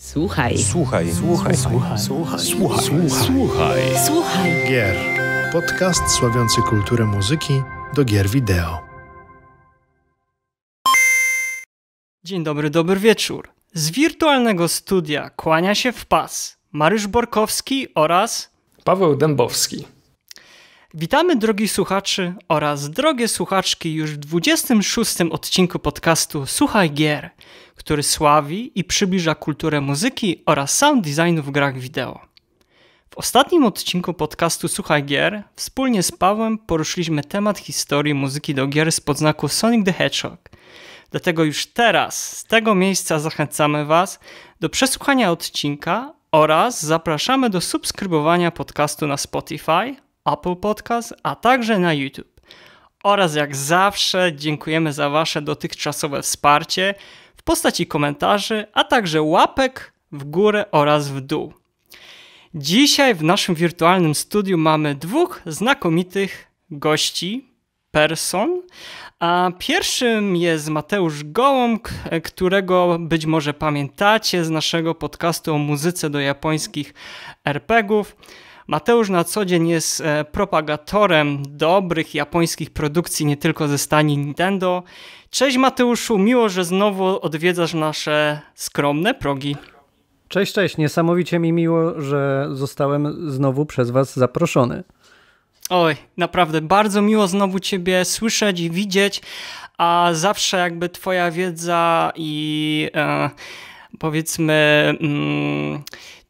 Słuchaj. Słuchaj. Słuchaj. Słuchaj. Słuchaj. Słuchaj. Słuchaj. Słuchaj. Gier. Podcast sławiący kulturę muzyki do gier wideo. Dzień dobry, dobry wieczór. Z wirtualnego studia kłania się w pas Mariusz Borkowski oraz Paweł Dębowski. Witamy drogi słuchaczy oraz drogie słuchaczki już w 26 odcinku podcastu Słuchaj Gier – który sławi i przybliża kulturę muzyki oraz sound designu w grach wideo. W ostatnim odcinku podcastu Słuchaj Gier wspólnie z Pawłem poruszyliśmy temat historii muzyki do gier z podznaku Sonic the Hedgehog. Dlatego już teraz z tego miejsca zachęcamy Was do przesłuchania odcinka oraz zapraszamy do subskrybowania podcastu na Spotify, Apple Podcast, a także na YouTube. Oraz jak zawsze dziękujemy za Wasze dotychczasowe wsparcie postaci komentarzy, a także łapek w górę oraz w dół. Dzisiaj w naszym wirtualnym studiu mamy dwóch znakomitych gości, person. A pierwszym jest Mateusz Gołąb, którego być może pamiętacie z naszego podcastu o muzyce do japońskich RPGów. Mateusz na co dzień jest e, propagatorem dobrych japońskich produkcji nie tylko ze stani Nintendo. Cześć Mateuszu, miło, że znowu odwiedzasz nasze skromne progi. Cześć, cześć, niesamowicie mi miło, że zostałem znowu przez Was zaproszony. Oj, naprawdę bardzo miło znowu Ciebie słyszeć i widzieć, a zawsze jakby Twoja wiedza i e, powiedzmy. Mm,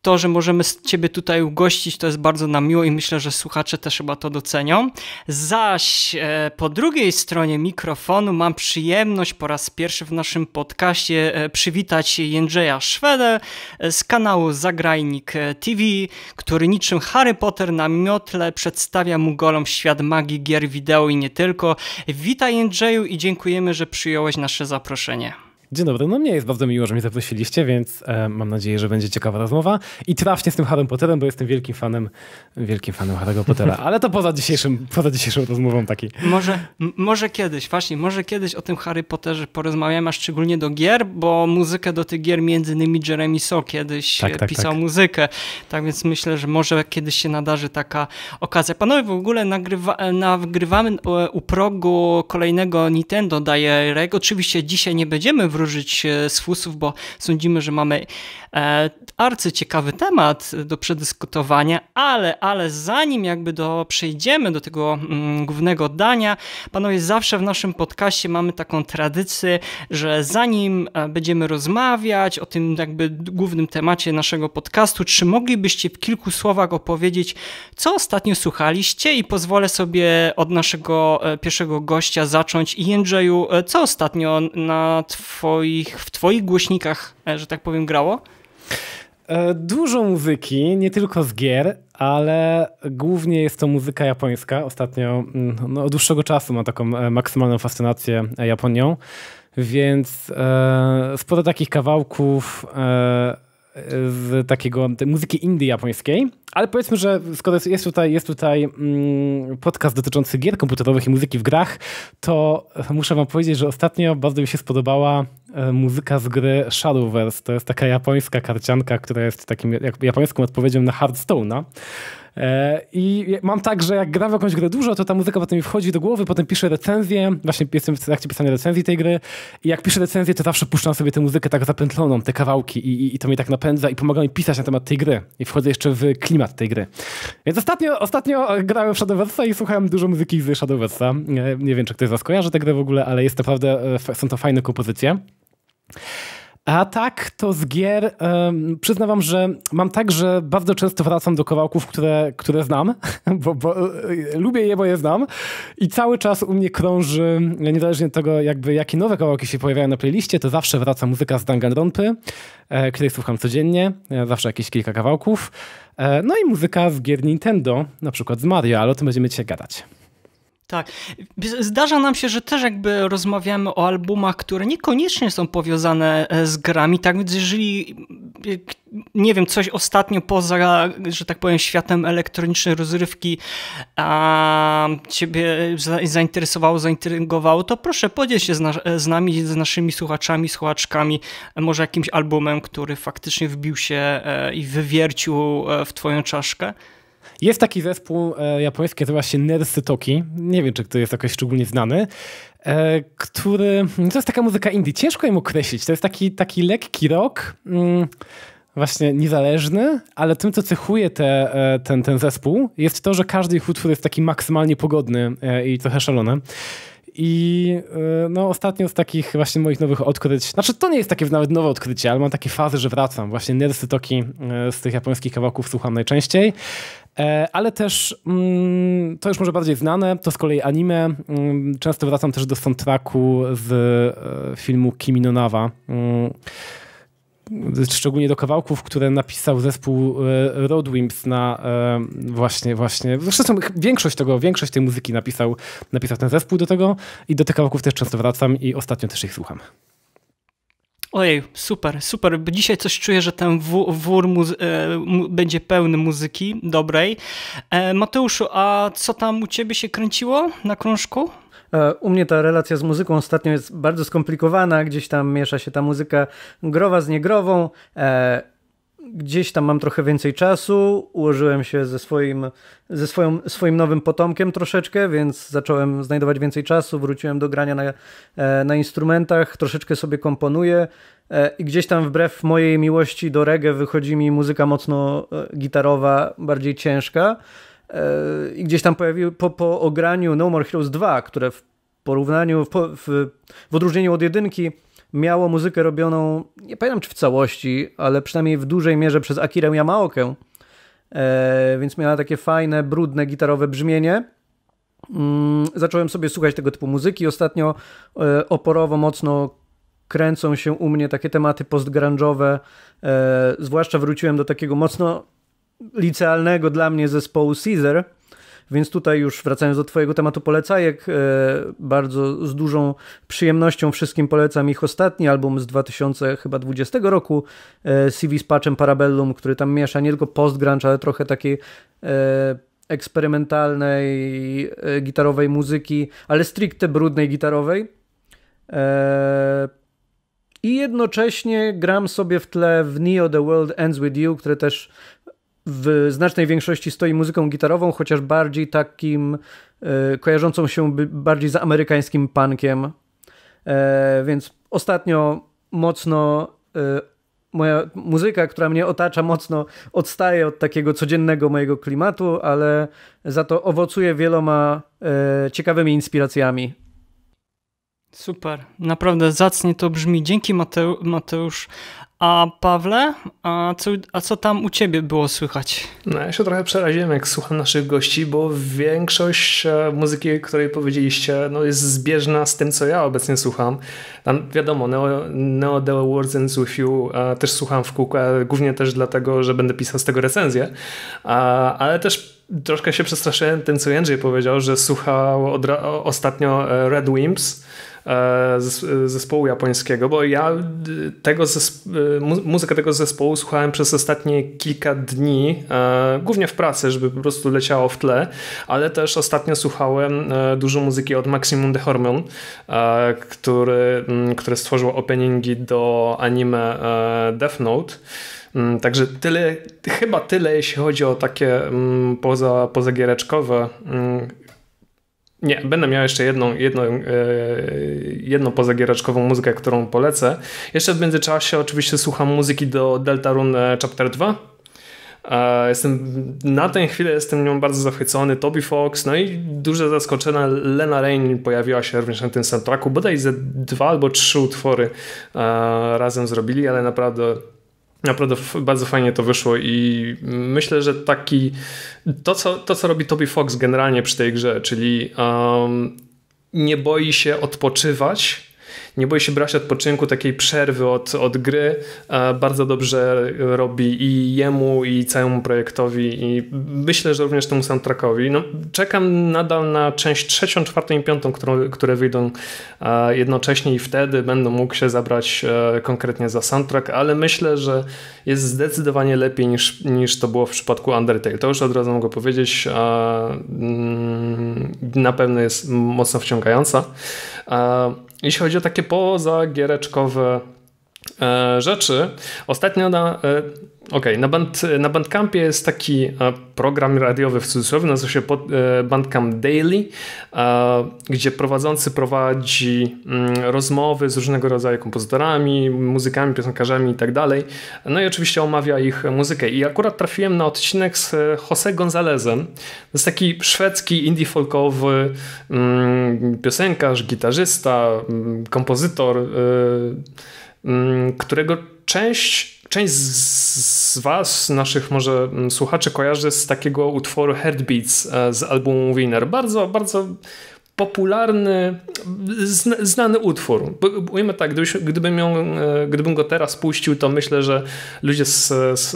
to, że możemy Ciebie tutaj ugościć, to jest bardzo nam miło i myślę, że słuchacze też chyba to docenią. Zaś e, po drugiej stronie mikrofonu mam przyjemność po raz pierwszy w naszym podcaście e, przywitać Jędrzeja Szwedę e, z kanału Zagrajnik e, TV, który niczym Harry Potter na miotle przedstawia mu golą świat magii gier wideo i nie tylko. Witaj Jędrzeju i dziękujemy, że przyjąłeś nasze zaproszenie. Dzień dobry, no mnie jest bardzo miło, że mnie zaprosiliście, więc e, mam nadzieję, że będzie ciekawa rozmowa i trafnie z tym Harrym Potterem, bo jestem wielkim fanem, wielkim fanem Harry'ego Pottera, ale to poza, dzisiejszym, poza dzisiejszą rozmową taki. Może, może kiedyś, właśnie, może kiedyś o tym Harry Potterze porozmawiamy, a szczególnie do gier, bo muzykę do tych gier między innymi Jeremy So kiedyś tak, e, tak, pisał tak. muzykę, tak więc myślę, że może kiedyś się nadarzy taka okazja. Panowie, w ogóle nagrywa, nagrywamy e, u progu kolejnego Nintendo Direct, oczywiście dzisiaj nie będziemy w wróżyć e, z fusów, bo sądzimy, że mamy E, arcy ciekawy temat do przedyskutowania, ale, ale zanim jakby do, przejdziemy do tego mm, głównego dania, panowie, zawsze w naszym podcaście mamy taką tradycję, że zanim e, będziemy rozmawiać o tym jakby głównym temacie naszego podcastu, czy moglibyście w kilku słowach opowiedzieć, co ostatnio słuchaliście i pozwolę sobie od naszego e, pierwszego gościa zacząć. I Jędrzeju, co ostatnio na twoich, w twoich głośnikach E, że tak powiem, grało? E, dużo muzyki, nie tylko z gier, ale głównie jest to muzyka japońska. Ostatnio, mm, no, od dłuższego czasu mam taką e, maksymalną fascynację Japonią, więc e, sporo takich kawałków e, z takiego muzyki indie japońskiej, ale powiedzmy, że skoro jest tutaj, jest tutaj mm, podcast dotyczący gier komputerowych i muzyki w grach, to muszę wam powiedzieć, że ostatnio bardzo mi się spodobała E, muzyka z gry Shadowverse. To jest taka japońska karcianka, która jest takim japońską odpowiedzią na Hearthstone'a. E, I mam tak, że jak gram w jakąś grę dużo, to ta muzyka potem mi wchodzi do głowy, potem piszę recenzję, właśnie jestem w trakcie pisania recenzji tej gry i jak piszę recenzję, to zawsze puszczam sobie tę muzykę tak zapętloną, te kawałki i, i, i to mnie tak napędza i pomaga mi pisać na temat tej gry i wchodzę jeszcze w klimat tej gry. Więc ostatnio, ostatnio grałem w Shadowversa i słuchałem dużo muzyki z Shadow Nie, nie wiem, czy ktoś z was kojarzy tę grę w ogóle, ale jest naprawdę, e, są to fajne kompozycje. A tak, to z gier um, przyznam wam, że mam tak, że bardzo często wracam do kawałków, które, które znam, bo, bo, e, lubię je, bo je znam i cały czas u mnie krąży, niezależnie od tego jakby jakie nowe kawałki się pojawiają na playliście, to zawsze wraca muzyka z Danganronpy, e, której słucham codziennie, e, zawsze jakieś kilka kawałków, e, no i muzyka z gier Nintendo, na przykład z Mario, ale o tym będziemy dzisiaj gadać. Tak. Zdarza nam się, że też jakby rozmawiamy o albumach, które niekoniecznie są powiązane e, z grami, tak więc jeżeli nie wiem, coś ostatnio poza, że tak powiem, światem elektronicznej rozrywki a ciebie zainteresowało, zaintrygowało, to proszę podziel się z, na, e, z nami, z naszymi słuchaczami, słuchaczkami, e, może jakimś albumem, który faktycznie wbił się i wywiercił w twoją czaszkę. Jest taki zespół e, japoński, nazywa się Nersy Toki. Nie wiem, czy to jest jakoś szczególnie znany. E, który. To jest taka muzyka indie. Ciężko ją określić. To jest taki, taki lekki rock. Mm, właśnie niezależny, ale tym, co cechuje te, e, ten, ten zespół, jest to, że każdy ich utwór jest taki maksymalnie pogodny i trochę szalony. I no, ostatnio z takich właśnie moich nowych odkryć, znaczy to nie jest takie nawet nowe odkrycie, ale mam takie fazy, że wracam. Właśnie Nersy Toki z tych japońskich kawałków słucham najczęściej. E, ale też mm, to już może bardziej znane, to z kolei anime. Mm, często wracam też do soundtracku z e, filmu Kimi no Nawa. Mm, szczególnie do kawałków, które napisał zespół e, Roadwimps na właśnie, właśnie. Zresztą większość tego, większość tej muzyki napisał, napisał ten zespół do tego i do tych kawałków też często wracam i ostatnio też ich słucham. Ojej, super, super. Dzisiaj coś czuję, że ten wór e, będzie pełny muzyki dobrej. E, Mateuszu, a co tam u ciebie się kręciło na krążku? E, u mnie ta relacja z muzyką ostatnio jest bardzo skomplikowana, gdzieś tam miesza się ta muzyka growa z niegrową gdzieś tam mam trochę więcej czasu, ułożyłem się ze swoim, ze swoją, swoim nowym potomkiem troszeczkę, więc zacząłem znajdować więcej czasu, wróciłem do grania na, e, na instrumentach, troszeczkę sobie komponuję e, i gdzieś tam wbrew mojej miłości do reggae wychodzi mi muzyka mocno e, gitarowa, bardziej ciężka i gdzieś tam pojawił po, po ograniu No More Heroes 2, które w porównaniu, w, w, w odróżnieniu od jedynki miało muzykę robioną, nie pamiętam czy w całości, ale przynajmniej w dużej mierze przez Akirę Yamaokę, e, więc miała takie fajne, brudne, gitarowe brzmienie. Mm, zacząłem sobie słuchać tego typu muzyki. Ostatnio e, oporowo mocno kręcą się u mnie takie tematy postgrange'owe, e, zwłaszcza wróciłem do takiego mocno licealnego dla mnie zespołu Caesar, więc tutaj już wracając do Twojego tematu polecajek, e, bardzo z dużą przyjemnością wszystkim polecam ich ostatni album z 2020 roku, e, CV z patchem Parabellum, który tam miesza nie tylko post-grunge, ale trochę takiej e, eksperymentalnej gitarowej muzyki, ale stricte brudnej gitarowej. I jednocześnie gram sobie w tle w Neo The World Ends With You, które też w znacznej większości stoi muzyką gitarową, chociaż bardziej takim e, kojarzącą się bardziej z amerykańskim punkiem. E, więc ostatnio mocno e, moja muzyka, która mnie otacza, mocno odstaje od takiego codziennego mojego klimatu, ale za to owocuje wieloma ciekawymi inspiracjami. Super, naprawdę zacnie to brzmi. Dzięki Mateusz. A Pawle, a co, a co tam u ciebie było słychać? No ja się trochę przeraziłem, jak słucham naszych gości, bo większość e, muzyki, której powiedzieliście, no jest zbieżna z tym, co ja obecnie słucham. Tam wiadomo, Neo, Neo The Words and With You e, też słucham w kółko, głównie też dlatego, że będę pisał z tego recenzję, ale też troszkę się przestraszyłem tym, co Jędrzej powiedział, że słuchał ostatnio e, Red Wimps, E, zespołu japońskiego, bo ja e, tego zespo- e, muzykę tego zespołu słuchałem przez ostatnie kilka dni, głównie w pracy, żeby po prostu leciało w tle, ale też ostatnio słuchałem dużo muzyki od Maximum The Hormone, który, mm, który stworzył openingi do anime Death Note. Mm, także tyle, chyba tyle, jeśli chodzi o takie mm, poza, pozagiereczkowe nie, będę miał jeszcze jedną, jedną, yy, jedną pozagieraczkową muzykę, którą polecę. Jeszcze w międzyczasie oczywiście słucham muzyki do Deltarune e, Chapter 2. E, jestem, na tę chwilę jestem nią bardzo zachwycony. Toby Fox, no i duże zaskoczenie, Lena Rain pojawiła się również na tym soundtracku. Bodaj ze dwa albo trzy utwory razem zrobili, ale naprawdę Naprawdę bardzo fajnie to wyszło i myślę, że taki to, co, to, co robi Toby Fox generalnie przy tej grze, czyli um, nie boi się odpoczywać nie boję się brać odpoczynku, takiej przerwy od, od gry. Bardzo dobrze robi i jemu, i całemu projektowi, i myślę, że również temu soundtrackowi. No, czekam nadal na część trzecią, czwartą i piątą, którą, które wyjdą jednocześnie i wtedy będę mógł się zabrać e, konkretnie za soundtrack, ale myślę, że jest zdecydowanie lepiej niż, niż to było w przypadku Undertale. To już od razu mogę powiedzieć. Mm, na pewno jest mocno wciągająca jeśli chodzi o takie pozagiereczkowe e, rzeczy, ostatnio na e, Okej, okay, na, band, na Bandcampie jest taki e, program radiowy w cudzysłowie, nazywa się e, Bandcamp Daily, e, gdzie prowadzący prowadzi mm, rozmowy z różnego rodzaju kompozytorami, muzykami, piosenkarzami itd. Tak no i oczywiście omawia ich muzykę. I akurat trafiłem na odcinek z Jose Gonzalezem. To jest taki szwedzki indie folkowy mm, piosenkarz, gitarzysta, mm, kompozytor, którego część Część z Was, naszych może mm, słuchaczy, kojarzy z takiego utworu Heartbeats e, z albumu Winner. Bardzo, bardzo popularny, znany utwór. Ujmę tak, gdybyś, gdybym, ją, e, gdybym go teraz puścił, to myślę, że ludzie e, z, z,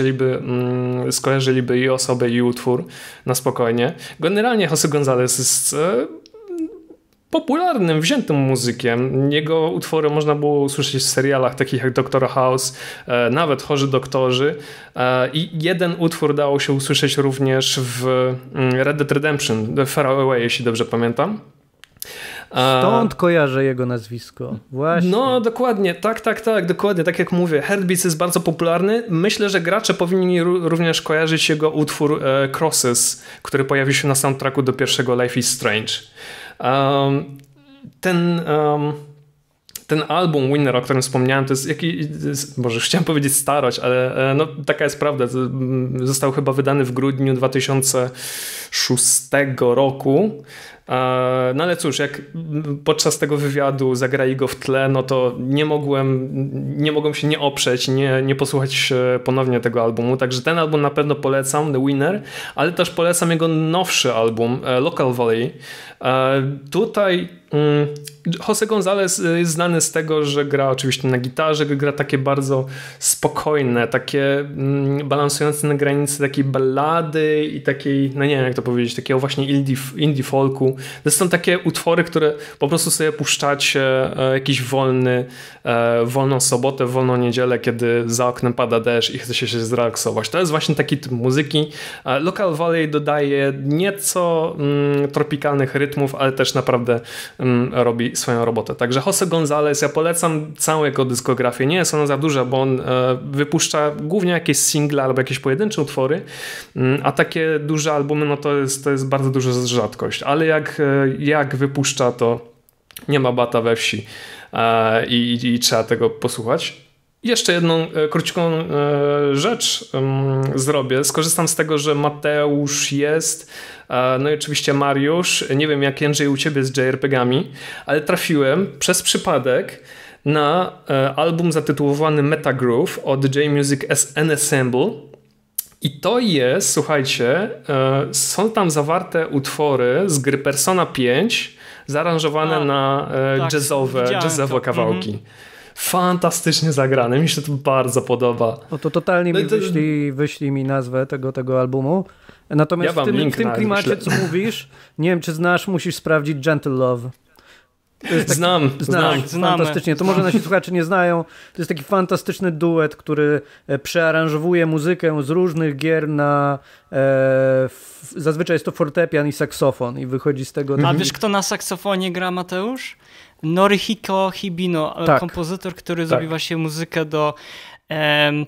mm, skojarzyliby i osobę, i utwór na spokojnie. Generalnie Jose Gonzalez jest popularnym, wziętym muzykiem. Jego utwory można było usłyszeć w serialach takich jak Doctor House, e, nawet Chorzy Doktorzy. E, I jeden utwór dało się usłyszeć również w mm, Red Dead Redemption, The Far Away, jeśli dobrze pamiętam. E, Stąd kojarzę jego nazwisko. Właśnie. No, dokładnie, tak, tak, tak, dokładnie. Tak jak mówię, Heartbeats jest bardzo popularny. Myślę, że gracze powinni również kojarzyć jego utwór e, Crosses, który pojawił się na soundtracku do pierwszego Life is Strange. Um, ten. Um, ten album Winner, o którym wspomniałem, to jest jakiś, może chciałem powiedzieć starość, ale e, no, taka jest prawda. Został chyba wydany w grudniu 2006 roku. No ale cóż, jak podczas tego wywiadu zagrali go w tle, no to nie mogłem, nie mogłem się nie oprzeć, nie, nie posłuchać e, ponownie tego albumu. Także ten album na pewno polecam, The Winner, ale też polecam jego nowszy album, e, Local Valley. E, tutaj Mm. Jose Gonzalez y, jest znany z tego, że gra oczywiście na gitarze, gra takie bardzo spokojne, takie mm, balansujące na granicy takiej ballady i takiej, no nie wiem jak to powiedzieć, takiego właśnie indie, indie folku. To są takie utwory, które po prostu sobie puszczacie e, jakiś wolny, e, wolną sobotę, wolną niedzielę, kiedy za oknem pada deszcz i chcecie się zrelaksować. To jest właśnie taki typ muzyki. E, Local Valley dodaje nieco mm, tropikalnych rytmów, ale też naprawdę Mm, robi swoją robotę. Także Jose Gonzalez, ja polecam całą jego dyskografię. Nie jest ona za duża, bo on e, wypuszcza głównie jakieś single albo jakieś pojedyncze utwory, mm, a takie duże albumy, no to jest, to jest bardzo duża rzadkość. Ale jak, e, jak wypuszcza, to nie ma bata we wsi e, i, i, i trzeba tego posłuchać. Jeszcze jedną krótką rzecz mm, zrobię. Skorzystam z tego, że Mateusz jest E, no i oczywiście Mariusz, nie wiem jak Jędrzej u ciebie z JRPG-ami, ale trafiłem przez przypadek na e, album zatytułowany Metagroove od J-Music Ensemble. I to jest, słuchajcie, e, są tam zawarte utwory z gry Persona 5, zaaranżowane A, no, na tak, jazzowe, jazzowe kawałki. Mm -hmm fantastycznie zagrane. Mi się to bardzo podoba. No to totalnie no mi wyślij, wyślij mi nazwę tego, tego albumu. Natomiast ja w tym, w tym klimacie, co mówisz, nie wiem, czy znasz, musisz sprawdzić Gentle Love. Taki, znam, znam, znam. Fantastycznie. To może nasi słuchacze nie znają. To jest taki fantastyczny duet, który e, przearanżowuje muzykę z różnych gier na. E, zazwyczaj jest to fortepian i saksofon, i wychodzi z tego. A wiesz, kto na saksofonie gra, Mateusz? Norihiko Hibino, e, tak. kompozytor, który tak. zrobił właśnie muzykę do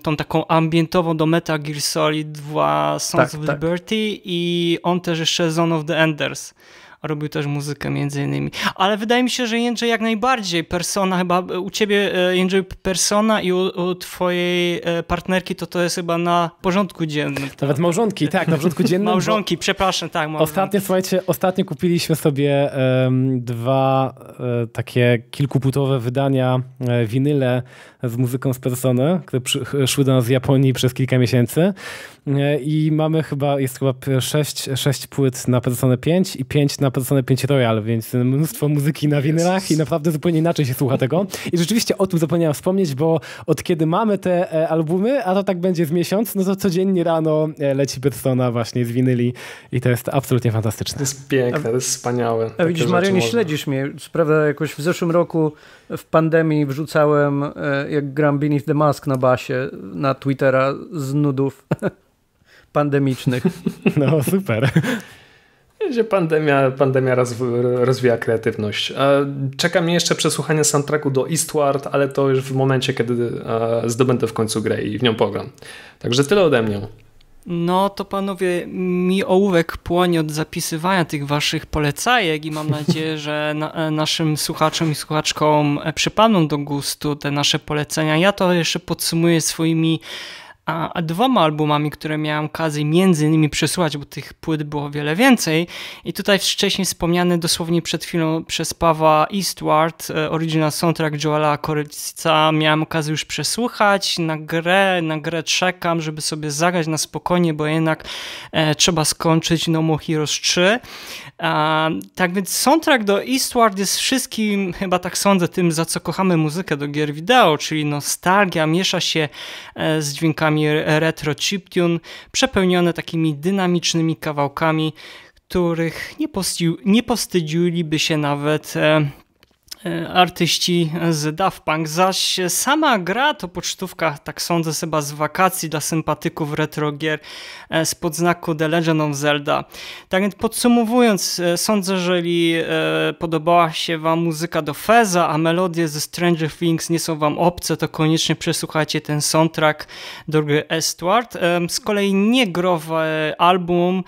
tą taką ambientową do Metal Gear Solid 2 Sons tak, of tak. Liberty i on też jeszcze Zone of the Enders robił też muzykę między innymi. Ale wydaje mi się, że Jędrzej jak najbardziej persona, chyba u ciebie e, Jędrzej persona i u, u twojej e, partnerki to to jest chyba na porządku dziennym. Tak? Nawet małżonki, tak, na porządku dziennym. małżonki, przepraszam, tak. Małżonki. Ostatnio, słuchajcie, ostatnio kupiliśmy sobie um, dwa um, takie kilkuputowe wydania um, winyle z muzyką z Persona, które przy, szły do nas z Japonii przez kilka miesięcy. E, I mamy chyba, jest chyba 6, 6 płyt na Persona 5 i 5 na Persona 5 Royal, więc mnóstwo muzyki na winylach i naprawdę zupełnie inaczej się słucha tego. I rzeczywiście o tym zapomniałem wspomnieć, bo od kiedy mamy te e, albumy, a to tak będzie z miesiąc, no to codziennie rano e, leci Persona właśnie z winyli i to jest absolutnie fantastyczne. To jest piękne, to jest wspaniałe. A widzisz, Mario, nie śledzisz mnie. Co prawda jakoś w zeszłym roku w pandemii wrzucałem jak gram Beneath the Mask na basie na Twittera z nudów pandemicznych. No super. Że pandemia, pandemia rozwija kreatywność. Czeka mnie jeszcze przesłuchanie soundtracku do Eastward, ale to już w momencie, kiedy e, zdobędę w końcu grę i w nią pogram. Także tyle ode mnie. No to panowie, mi ołówek płonie od zapisywania tych waszych polecajek i mam nadzieję, że na, e, naszym słuchaczom i słuchaczkom e, przypadną do gustu te nasze polecenia. Ja to jeszcze podsumuję swoimi a, a dwoma albumami, które miałem okazję między innymi przesłuchać, bo tych płyt było wiele więcej. I tutaj wcześniej wspomniany dosłownie przed chwilą przez Pawa Eastward, e, original soundtrack Joela Korycica, miałem okazję już przesłuchać, na grę, na grę czekam, żeby sobie zagrać na spokojnie, bo jednak e, trzeba skończyć No More Heroes 3. tak więc soundtrack do Eastward jest wszystkim, chyba tak sądzę, tym za co kochamy muzykę do gier wideo, czyli nostalgia miesza się e, z dźwiękami utworami retro chiptune, przepełnione takimi dynamicznymi kawałkami, których nie, posti- nie powstydziliby się nawet e, E, artyści z Daft Punk. Zaś sama gra to pocztówka, tak sądzę, chyba z wakacji dla sympatyków retro gier e, z podznaku The Legend of Zelda. Tak więc podsumowując, e, sądzę, że jeżeli podobała się Wam muzyka do Feza, a melodie ze Stranger Things nie są Wam obce, to koniecznie przesłuchajcie ten soundtrack do gry Estuart. Z kolei niegrowe album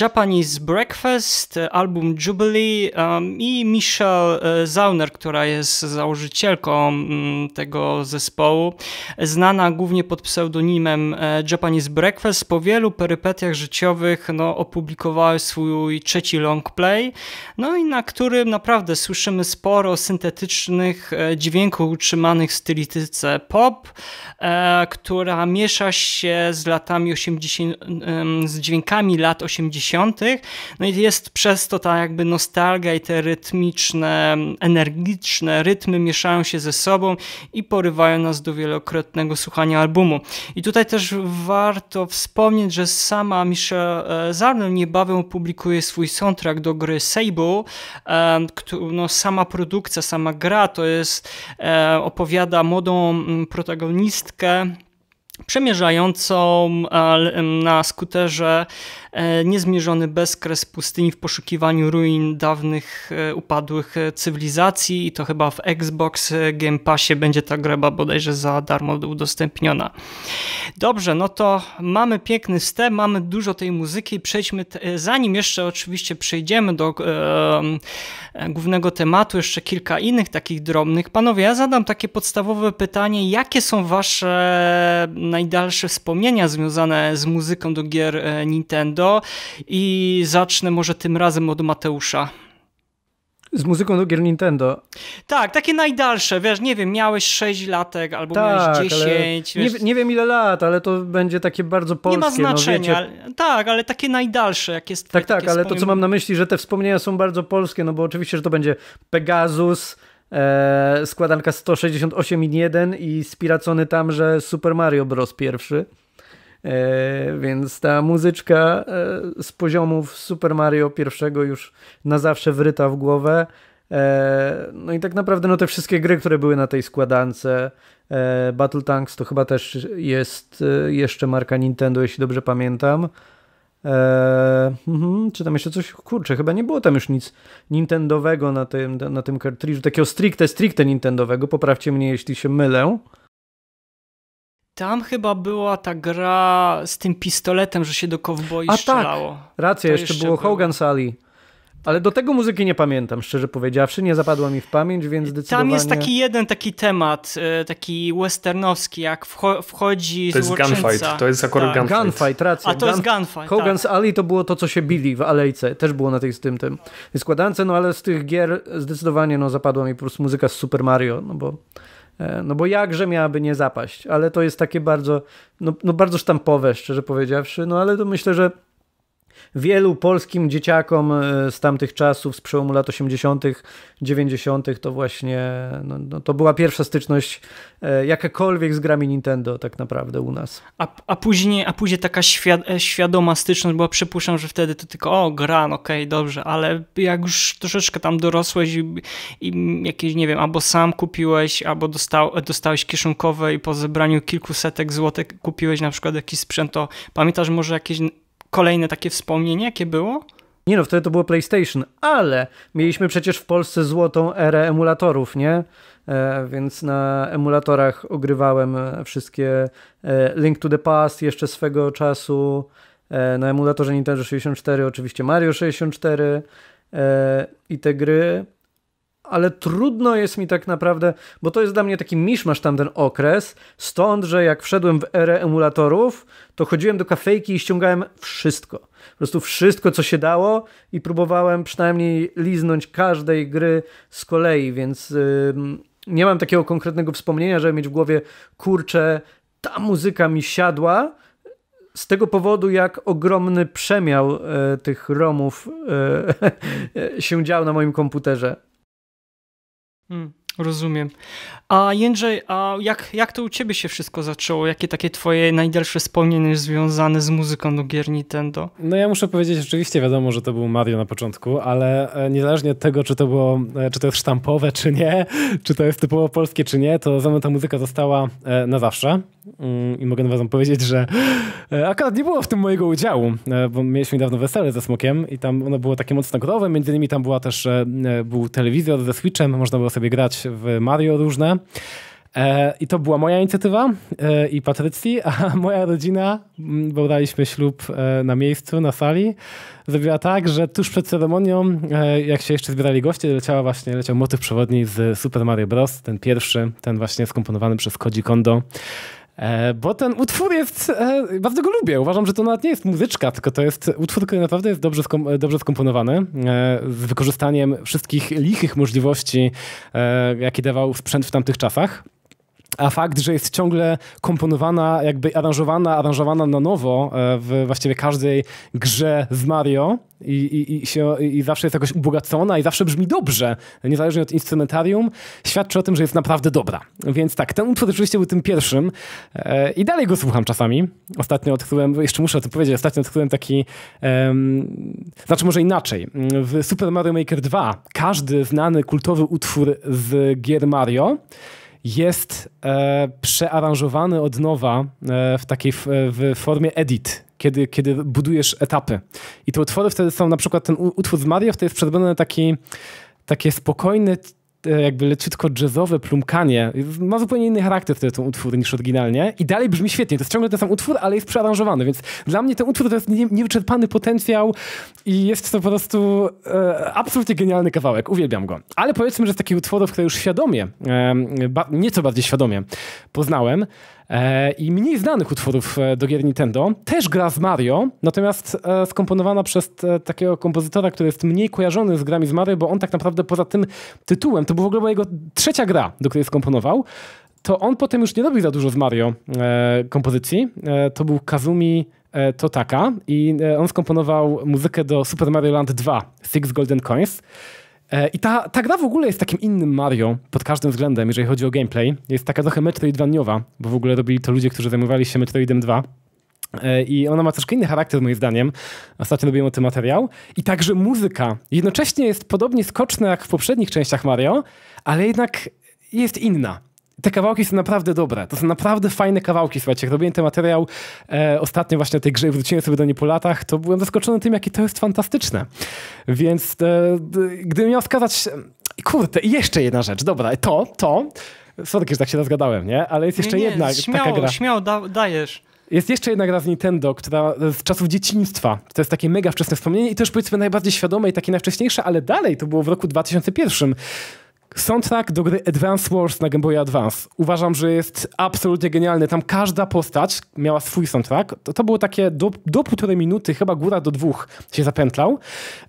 Japanese Breakfast, album Jubilee i Michel Zau która jest założycielką mm, tego zespołu, znana głównie pod pseudonimem e, Japanese Breakfast, po wielu perypetiach życiowych no, opublikowała swój trzeci long play, no i na którym naprawdę słyszymy sporo syntetycznych e, dźwięków utrzymanych w stylityce pop, e, która miesza się z latami 80, z dźwiękami lat 80., no i jest przez to ta jakby nostalgia i te rytmiczne energie energiczne rytmy mieszają się ze sobą i porywają nas do wielokrotnego słuchania albumu. I tutaj też warto wspomnieć, że sama Michelle e, Zarno niebawem opublikuje swój soundtrack do gry Sable. E, no, sama produkcja, sama gra to jest, e, opowiada młodą mm, protagonistkę przemierzającą na skuterze E, niezmierzony bezkres pustyni w poszukiwaniu ruin dawnych e, upadłych e, cywilizacji i to chyba w Xbox Game Passie będzie ta greba bodajże za darmo udostępniona. Dobrze, no to mamy piękny wstęp, mamy dużo tej muzyki i przejdźmy, zanim jeszcze oczywiście przejdziemy do e, głównego tematu, jeszcze kilka innych takich drobnych. Panowie, ja zadam takie podstawowe pytanie, jakie są wasze najdalsze wspomnienia związane z muzyką do gier Nintendo? i zacznę może tym razem od Mateusza. Z muzyką do gier Nintendo. Tak, takie najdalsze, wiesz, nie wiem, miałeś 6 latek albo tak, miałeś 10. Wiesz, nie, nie, wiem ile lat, ale to będzie takie bardzo polskie. Nie ma no znaczenia, no, wiecie... tak, ale takie najdalsze, jak jest. Tak, tak, ale to co mam na myśli, że te wspomnienia są bardzo polskie, no bo oczywiście, że to będzie Pegasus, e, składanka 168 i 1 i spiracony tam, że Super Mario Bros. pierwszy. E, więc ta muzyczka e, z poziomów Super Mario pierwszego już na zawsze wryta w głowę. E, no i tak naprawdę no te wszystkie gry, które były na tej składance, Battle Tanks to chyba też jest jeszcze marka Nintendo, jeśli dobrze pamiętam. Eee, mm, czy tam jeszcze coś? Kurczę, chyba nie było tam już nic Nintendowego na tym, na tym kartridżu, takiego stricte, stricte Nintendowego, poprawcie mnie, jeśli się mylę. Tam chyba była ta gra z tym pistoletem, że się do kowboi A tak, strzelało. tak, racja, jeszcze, jeszcze, było Hogan's Hogan Sally. Ale do tego muzyki nie pamiętam, szczerze powiedziawszy, nie zapadła mi w pamięć, więc zdecydowanie... Tam jest taki jeden taki temat, e, taki westernowski, jak wchodzi To jest gunfight, to jest akurat tak. gunfight. Gunfight, racja. A to Gun... jest gunfight, Hogan's tak. Alley to było to, co się bili w alejce, też było na tej z tym, tym składance, no ale z tych gier zdecydowanie no, zapadła mi po prostu muzyka z Super Mario, no bo E, no bo jakże miałaby nie zapaść, ale to jest takie bardzo, no, no bardzo sztampowe, szczerze powiedziawszy, no ale to myślę, że wielu polskim dzieciakom e, z tamtych czasów, z przełomu lat 80., 90., to właśnie no, no, to była pierwsza styczność e, jakakolwiek z grami Nintendo tak naprawdę u nas. A, a później, a później taka e, świadoma styczność była, przypuszczam, że wtedy to tylko o, gran, no okej, okay, dobrze, ale jak już troszeczkę tam dorosłeś i, i jakieś, nie wiem, albo sam kupiłeś, albo dostał, dostałeś kieszonkowe i po zebraniu kilku setek złotych kupiłeś na przykład jakiś sprzęt, to pamiętasz może jakieś kolejne takie wspomnienie, jakie było? Nie no, wtedy to było PlayStation, ale mieliśmy przecież w Polsce złotą erę emulatorów, nie? E, więc na emulatorach ogrywałem e, wszystkie e, Link to the Past jeszcze swego czasu, e, na emulatorze Nintendo 64 oczywiście Mario 64 e, i te gry ale trudno jest mi tak naprawdę, bo to jest dla mnie taki miszmasz tamten okres, stąd, że jak wszedłem w erę emulatorów, to chodziłem do kafejki i ściągałem wszystko. Po prostu wszystko, co się dało i próbowałem przynajmniej liznąć każdej gry z kolei, więc yy, nie mam takiego konkretnego wspomnienia, żeby mieć w głowie, kurczę, ta muzyka mi siadła, z tego powodu, jak ogromny przemiał e, tych romów e, się dział na moim komputerze. Mm. Rozumiem. A Jędrzej, a jak, jak to u ciebie się wszystko zaczęło? Jakie takie twoje najdalsze wspomnienie związane z muzyką do gier Nintendo? No ja muszę powiedzieć, rzeczywiście wiadomo, że to był Mario na początku, ale e, niezależnie od tego, czy to było, e, czy to jest sztampowe, czy nie, czy to jest typowo polskie, czy nie, to za mną ta muzyka została e, na zawsze. Mm, I mogę wam powiedzieć, że akurat nie było w tym mojego udziału, bo mieliśmy niedawno wesele ze Smokiem i tam ono było takie mocno growe, między innymi tam była też, był telewizor ze Switchem, można było sobie grać w Mario różne. E, I to była moja inicjatywa e, i Patrycji, a moja rodzina, mm, bo daliśmy ślub e, na miejscu, na sali, zrobiła tak, że tuż przed ceremonią, jak się jeszcze zbierali goście, leciała właśnie, leciał motyw przewodni z Super Mario Bros., ten pierwszy, ten właśnie skomponowany przez Koji Kondo. E, bo ten utwór jest, e, bardzo go lubię. Uważam, że to nawet nie jest muzyczka, tylko to jest utwór, który naprawdę jest dobrze, skom, e, dobrze skomponowany, z wykorzystaniem wszystkich lichych możliwości, jakie dawał sprzęt w tamtych czasach a fakt, że jest ciągle komponowana, jakby aranżowana, aranżowana na nowo e, w właściwie każdej grze z Mario i, i, i, się, i zawsze jest jakoś ubogacona i zawsze brzmi dobrze, niezależnie od instrumentarium, świadczy o tym, że jest naprawdę dobra. Więc tak, ten utwór oczywiście był tym pierwszym e, i dalej go słucham czasami. Ostatnio odkryłem, jeszcze muszę o tym powiedzieć, ostatnio odkryłem taki, um, znaczy może inaczej, w Super Mario Maker 2 każdy znany kultowy utwór z gier Mario jest e, przearanżowany od nowa e, w takiej f, w formie edit, kiedy, kiedy budujesz etapy. I te utwory wtedy są na przykład ten utwór z Mario, to jest przerobiony na taki, takie spokojny E, jakby leciutko jazzowe plumkanie. Ma zupełnie inny charakter wtedy ten utwór niż oryginalnie i dalej brzmi świetnie. To jest ciągle ten sam utwór, ale jest przearanżowany, więc dla mnie ten utwór to jest nie, niewyczerpany potencjał i jest to po prostu e, absolutnie genialny kawałek. Uwielbiam go. Ale powiedzmy, że z takich utworów, które już świadomie, e, ba nieco bardziej świadomie poznałem, E, i mniej znanych utworów e, do gier Nintendo. Też gra z Mario, natomiast e, skomponowana przez takiego kompozytora, który jest mniej kojarzony z grami z Mario, bo on tak naprawdę poza tym tytułem, to była w ogóle była jego trzecia gra, do której skomponował, to on potem już nie robił za dużo z Mario kompozycji. to był Kazumi Totaka i on skomponował muzykę do Super Mario Land 2 Six Golden Coins. E, I ta, ta gra w ogóle jest takim innym Mario pod każdym względem, jeżeli chodzi o gameplay. Jest taka trochę metroidvaniowa, bo w ogóle robili to ludzie, którzy zajmowali się Metroidem 2. E, I ona ma troszkę inny charakter, moim zdaniem. Ostatnio robiłem o tym materiał. I także muzyka. Jednocześnie jest podobnie skoczna jak w poprzednich częściach Mario, ale jednak jest inna te kawałki są naprawdę dobre. To są naprawdę fajne kawałki. Słuchajcie, jak robiłem ten materiał e, ostatnio właśnie o tej grze i wróciłem sobie do niej po latach, to byłem zaskoczony tym, jakie to jest fantastyczne. Więc e, gdybym miał wskazać... Kurde, i jeszcze jedna rzecz. Dobra, to, to... Sorry, że tak się rozgadałem, nie? Ale jest jeszcze nie, jedna śmiało, taka gra. Śmiało, da, dajesz. Jest jeszcze jedna gra z Nintendo, która z czasów dzieciństwa, to jest takie mega wczesne wspomnienie i też powiedzmy najbardziej świadome i takie najwcześniejsze, ale dalej, to było w roku 2001. Soundtrack do gry Advance Wars na Game Boy Advance. Uważam, że jest absolutnie genialny. Tam każda postać miała swój soundtrack. To, to było takie do, do półtorej minuty, chyba góra do dwóch się zapętlał.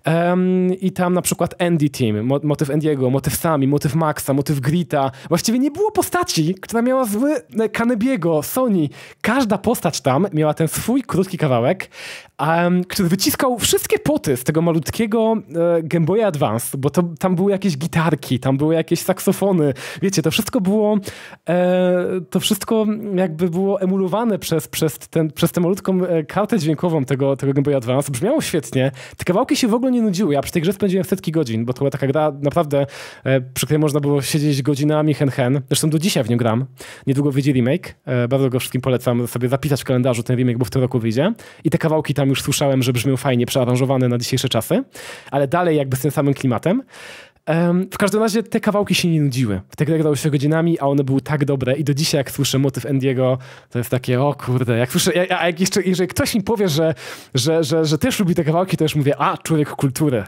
Um, I tam na przykład Andy Team, mo motyw Andy'ego, motyw Sami, motyw Maxa, motyw Grita. Właściwie nie było postaci, która miała zły e, Kanebiego, Sony. Każda postać tam miała ten swój krótki kawałek, um, który wyciskał wszystkie poty z tego malutkiego e, Game Advance, bo to, tam były jakieś gitarki, tam były jakieś saksofony. Wiecie, to wszystko było, e, to wszystko jakby było emulowane przez, przez, ten, przez tę malutką e, kartę dźwiękową tego, tego Game Boy Advance. Brzmiało świetnie. Te kawałki się w ogóle nie nudziły. Ja przy tej grze spędziłem setki godzin, bo to była taka gra naprawdę, e, przy której można było siedzieć godzinami hen hen. Zresztą do dzisiaj w nią gram. Niedługo wyjdzie remake. E, bardzo go wszystkim polecam sobie zapisać w kalendarzu ten remake, bo w tym roku wyjdzie. I te kawałki tam już słyszałem, że brzmią fajnie, przearanżowane na dzisiejsze czasy, ale dalej jakby z tym samym klimatem w każdym razie te kawałki się nie nudziły. W te gry się godzinami, a one były tak dobre i do dzisiaj jak słyszę motyw Endiego, to jest takie, o kurde, jak słyszę, a jak jeszcze, jeżeli ktoś mi powie, że, że, że, że też lubi te kawałki, to już mówię, a, człowiek kultury,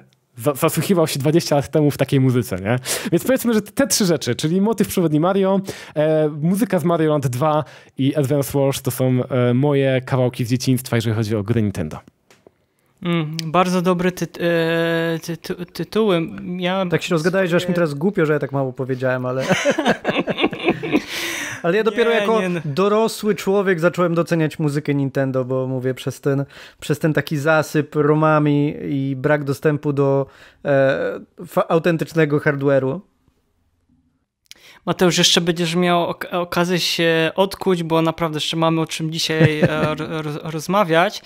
zasłuchiwał się 20 lat temu w takiej muzyce, nie? Więc powiedzmy, że te trzy rzeczy, czyli motyw przewodni Mario, e, muzyka z Mario Land 2 i Advance Wars to są e, moje kawałki z dzieciństwa, jeżeli chodzi o gry Nintendo. Mm, bardzo dobre ty, e, ty, ty, tytuły. Miałem tak się rozgadałeś, że aż mi teraz głupio, że ja tak mało powiedziałem, ale... ale ja dopiero nie, jako nie. No. dorosły człowiek zacząłem doceniać muzykę Nintendo, bo mówię, przez ten, przez ten taki zasyp romami i brak dostępu do e, autentycznego hardware'u, Mateusz, jeszcze będziesz miał ok okazję się odkuć, bo naprawdę jeszcze mamy o czym dzisiaj e, rozmawiać.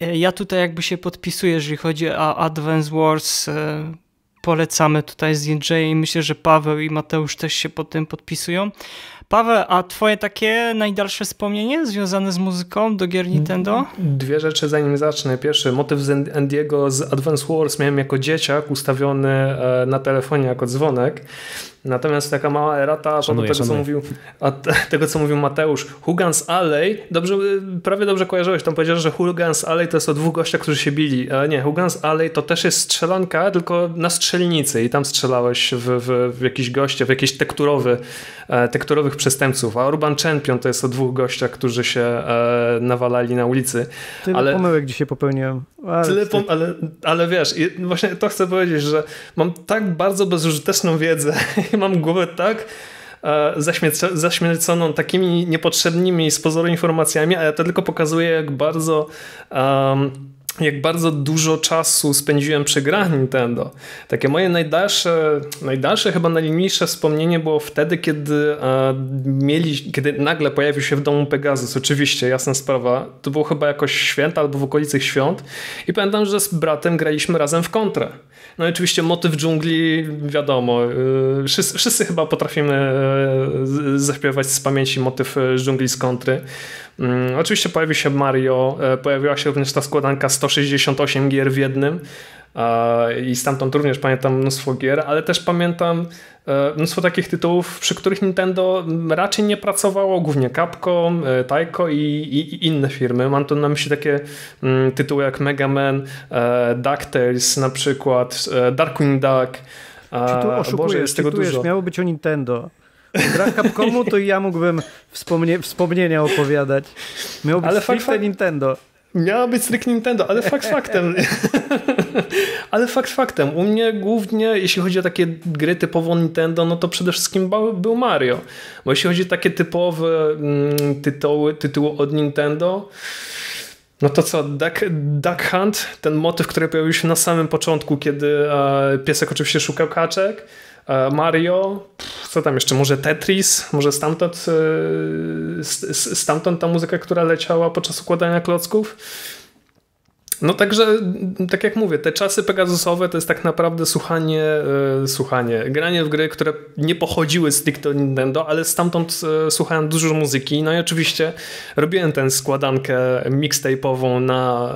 E, ja tutaj jakby się podpisuję, jeżeli chodzi o Advance Wars. E, polecamy tutaj zdjęcie i myślę, że Paweł i Mateusz też się pod tym podpisują. Paweł, a twoje takie najdalsze wspomnienie związane z muzyką do gier Nintendo? Dwie rzeczy zanim zacznę. Pierwszy, motyw z Andiego z Advance Wars miałem jako dzieciak ustawiony e, na telefonie jako dzwonek Natomiast taka mała erata szanuję, tego, co mówił, tego, co mówił Mateusz. Hugans Alley, dobrze, prawie dobrze kojarzyłeś, tam powiedziałeś, że Hugans Alley to jest o dwóch gościach, którzy się bili. Ale nie, Hugans Alley to też jest strzelanka, tylko na strzelnicy i tam strzelałeś w, w, w jakiś goście, w jakiś tekturowy E, tekturowych przestępców, a Urban Champion to jest o dwóch gościach, którzy się e, nawalali na ulicy. Tyle ale... pomyłek dzisiaj popełniłem. Ale... Tyle pom... ale, ale wiesz, właśnie to chcę powiedzieć, że mam tak bardzo bezużyteczną wiedzę i mam głowę tak e, zaśmieconą takimi niepotrzebnymi z pozoru informacjami, ja to tylko pokazuje, jak bardzo um, jak bardzo dużo czasu spędziłem przy grach Nintendo. Takie moje najdalsze, najdalsze chyba najmniejsze wspomnienie było wtedy, kiedy e, mieli, kiedy nagle pojawił się w domu Pegasus, oczywiście, jasna sprawa. To było chyba jakoś święta albo w okolicy świąt i pamiętam, że z bratem graliśmy razem w kontrę. No i oczywiście motyw dżungli, wiadomo, e, wszyscy, wszyscy, chyba potrafimy e, zaśpiewać z pamięci motyw e, dżungli z kontry. Mm, oczywiście pojawił się Mario, e, pojawiła się również ta składanka 168 gier w jednym i stamtąd również pamiętam mnóstwo gier, ale też pamiętam e, mnóstwo takich tytułów, przy których Nintendo raczej nie pracowało, głównie Capcom, e, Taiko i, i, i inne firmy. Mam tu na myśli takie mm, tytuły jak Mega Man, DuckTales na przykład, Darkwing Duck. Czy tu oszukujesz, Boże, jest tego dużo. miało być o Nintendo grach Capcomu to ja mógłbym wspomnie, wspomnienia opowiadać. Miał być Ale stricte fakt, Nintendo. Miała być stricte Nintendo, ale fakt faktem. ale fakt faktem. U mnie głównie, jeśli chodzi o takie gry typowo Nintendo, no to przede wszystkim był Mario. Bo jeśli chodzi o takie typowe mm, tytuły, tytuły od Nintendo, no to co, Duck, Duck Hunt, ten motyw, który pojawił się na samym początku, kiedy e, piesek oczywiście szukał kaczek. E, Mario, co tam jeszcze, może Tetris, może stamtąd, e, stamtąd ta muzyka, która leciała podczas układania klocków. No także, tak jak mówię, te czasy Pegasusowe to jest tak naprawdę słuchanie, yy, słuchanie, granie w gry, które nie pochodziły z stricte Nintendo, ale stamtąd yy, słuchałem dużo muzyki, no i oczywiście robiłem tę składankę mixtape'ową na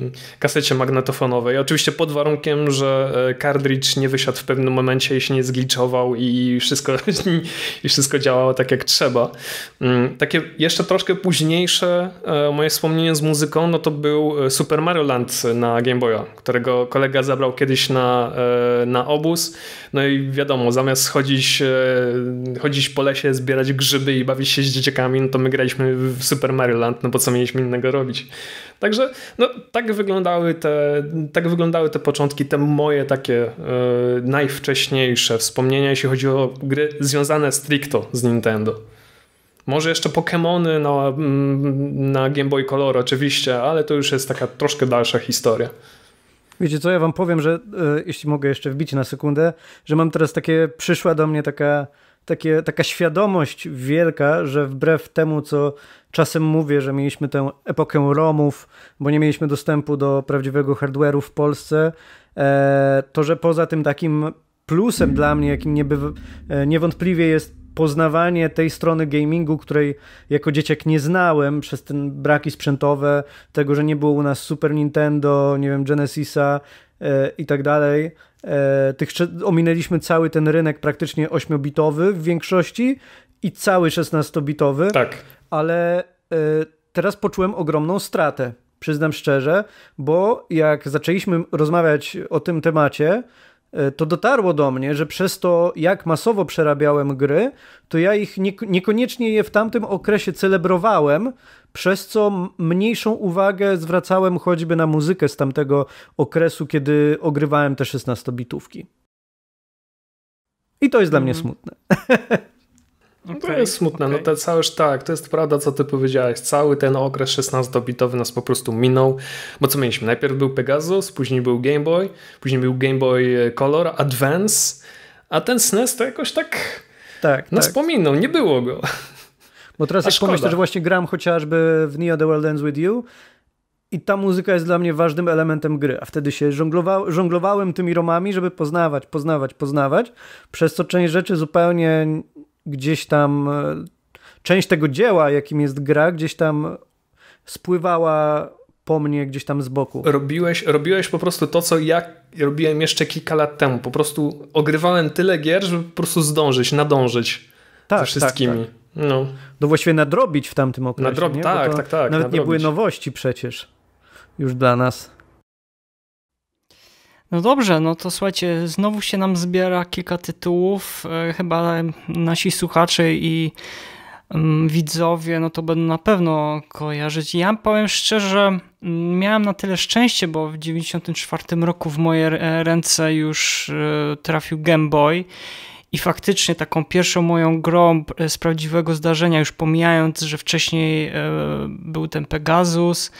yy, kasecie magnetofonowej, oczywiście pod warunkiem, że cardridge nie wysiadł w pewnym momencie i się nie zgliczował i wszystko, i wszystko działało tak jak trzeba. Mm, takie jeszcze troszkę późniejsze moje wspomnienie z muzyką, no to był E, Super Mario Land na Game Boya, którego kolega zabrał kiedyś na, e, na obóz. No i wiadomo, zamiast chodzić, e, chodzić po lesie, zbierać grzyby i bawić się z dzieciakami, no to my graliśmy w Super Mario Land, no bo co mieliśmy innego robić. Także no, tak, wyglądały te, tak wyglądały te początki, te moje takie najwcześniejsze wspomnienia, jeśli chodzi o gry związane stricto z Nintendo. Może jeszcze Pokémony na, mm, na Game Boy Color oczywiście, ale to już jest taka troszkę dalsza historia. Wiecie co, ja wam powiem, że e, jeśli mogę jeszcze wbić na sekundę, że mam teraz takie, przyszła do mnie taka, takie, taka świadomość wielka, że wbrew temu, co czasem mówię, że mieliśmy tę epokę Romów, bo nie mieliśmy dostępu do prawdziwego hardware'u w Polsce, e, to że poza tym takim plusem dla mnie, jakim nieby, e, niewątpliwie jest poznawanie tej strony gamingu, której jako dzieciak nie znałem przez ten braki sprzętowe, tego, że nie było u nas Super Nintendo, nie wiem, Genesisa e, i tak dalej. E, tych, ominęliśmy cały ten rynek praktycznie 8-bitowy w większości i cały 16-bitowy. Tak. Ale e, teraz poczułem ogromną stratę, przyznam szczerze, bo jak zaczęliśmy rozmawiać o tym temacie, E, to dotarło do mnie, że przez to, jak masowo przerabiałem gry, to ja ich nie, niekoniecznie je w tamtym okresie celebrowałem, przez co mniejszą uwagę zwracałem choćby na muzykę z tamtego okresu, kiedy ogrywałem te 16-bitówki. I to jest dla mm. mnie mhm. smutne. Okay, to jest smutne. Okay. No te całe, tak, to jest prawda, co ty powiedziałeś. Cały ten okres 16-bitowy nas po prostu minął, bo co mieliśmy? Najpierw był Pegasus, później był Game Boy, później był Game Boy e, Color, Advance, a ten SNES e to jakoś tak, tak nas tak. pominął, nie było go. Bo teraz a jak szkoda. pomyślę, że właśnie gram chociażby w Neo The World Ends With You i ta muzyka jest dla mnie ważnym elementem gry, a wtedy się żonglowa żonglowałem tymi romami, żeby poznawać, poznawać, poznawać, przez co część rzeczy zupełnie gdzieś tam e, część tego dzieła, jakim jest gra, gdzieś tam spływała po mnie gdzieś tam z boku. Robiłeś, robiłeś po prostu to, co ja robiłem jeszcze kilka lat temu. Po prostu ogrywałem tyle gier, żeby po prostu zdążyć, nadążyć tak, ze wszystkimi. Tak, tak. No. no właściwie nadrobić w tamtym okresie. Nadrobić, tak, tak, tak, tak. Nawet nadrobić. nie były nowości przecież już dla nas. No dobrze, no to słuchajcie, znowu się nam zbiera kilka tytułów. E, chyba nasi słuchacze i mm, widzowie, no to będą na pewno kojarzyć. Ja powiem szczerze, mm, miałem na tyle szczęście, bo w 1994 roku w moje e, ręce już e, trafił Game Boy i faktycznie taką pierwszą moją grą z prawdziwego zdarzenia, już pomijając, że wcześniej był ten Pegasus,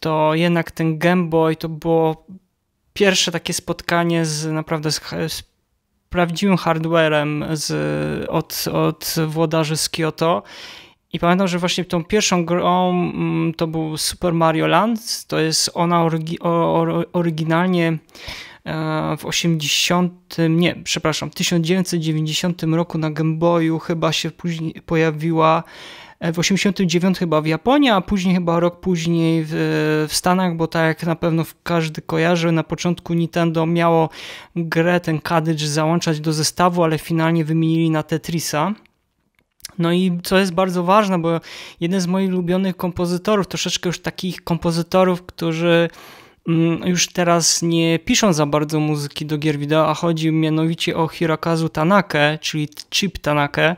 to jednak ten Game Boy to było pierwsze takie spotkanie z naprawdę z, z prawdziwym hardwarem z, od, od włodarzy z Kyoto. I pamiętam, że właśnie tą pierwszą grą mm, to był Super Mario Land. To jest ona orygi, or, oryginalnie e, w 80, nie, przepraszam, 1990 roku na Game Boyu chyba się później pojawiła E, w 89 chyba w Japonii, a później chyba rok później w, w, Stanach, bo tak jak na pewno każdy kojarzy, na początku Nintendo miało grę, ten Kadycz załączać do zestawu, ale finalnie wymienili na Tetrisa. No i co jest bardzo ważne, bo jeden z moich ulubionych kompozytorów, troszeczkę już takich kompozytorów, którzy mm, już teraz nie piszą za bardzo muzyki do gier wideo, a chodzi mianowicie o Hirokazu Tanakę, czyli Chip Tanakę,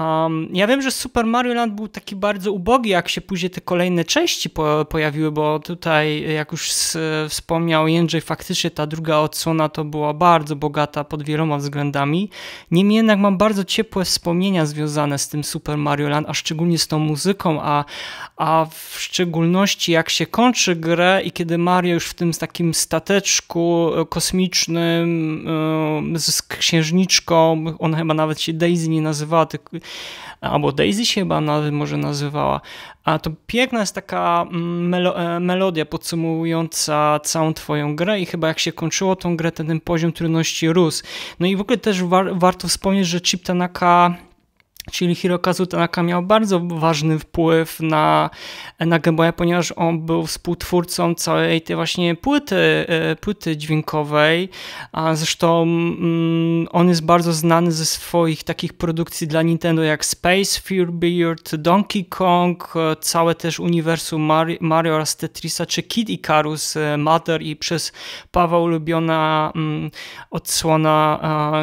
Um, ja wiem, że Super Mario Land był taki bardzo ubogi, jak się później te kolejne części po, pojawiły, bo tutaj, jak już wspomniał Jędrzej, faktycznie ta druga odsłona to była bardzo bogata pod wieloma względami. Niemniej jednak mam bardzo ciepłe wspomnienia związane z tym Super Mario Land, a szczególnie z tą muzyką, a, a w szczególności jak się kończy grę i kiedy Mario już w tym takim stateczku e, kosmicznym e, z księżniczką, ona chyba nawet się Daisy nie nazywała, tylko albo Daisy się chyba nawet może nazywała. A to piękna jest taka mm, melo e, melodia podsumowująca całą twoją grę i chyba jak się kończyło tą grę, ten, ten poziom trudności rósł. No i w ogóle też war warto wspomnieć, że Chip Tanaka Czyli Hirokazu Tanaka miał bardzo ważny wpływ na, na Game Boya, ponieważ on był współtwórcą całej tej właśnie płyty, e, płyty dźwiękowej. A zresztą mm, on jest bardzo znany ze swoich takich produkcji dla Nintendo jak Space Beard, Donkey Kong, e, całe też uniwersum Mario, Mario oraz Tetrisa, czy Kid Icarus, e, Mother i przez Paweł ulubiona mm, odsłona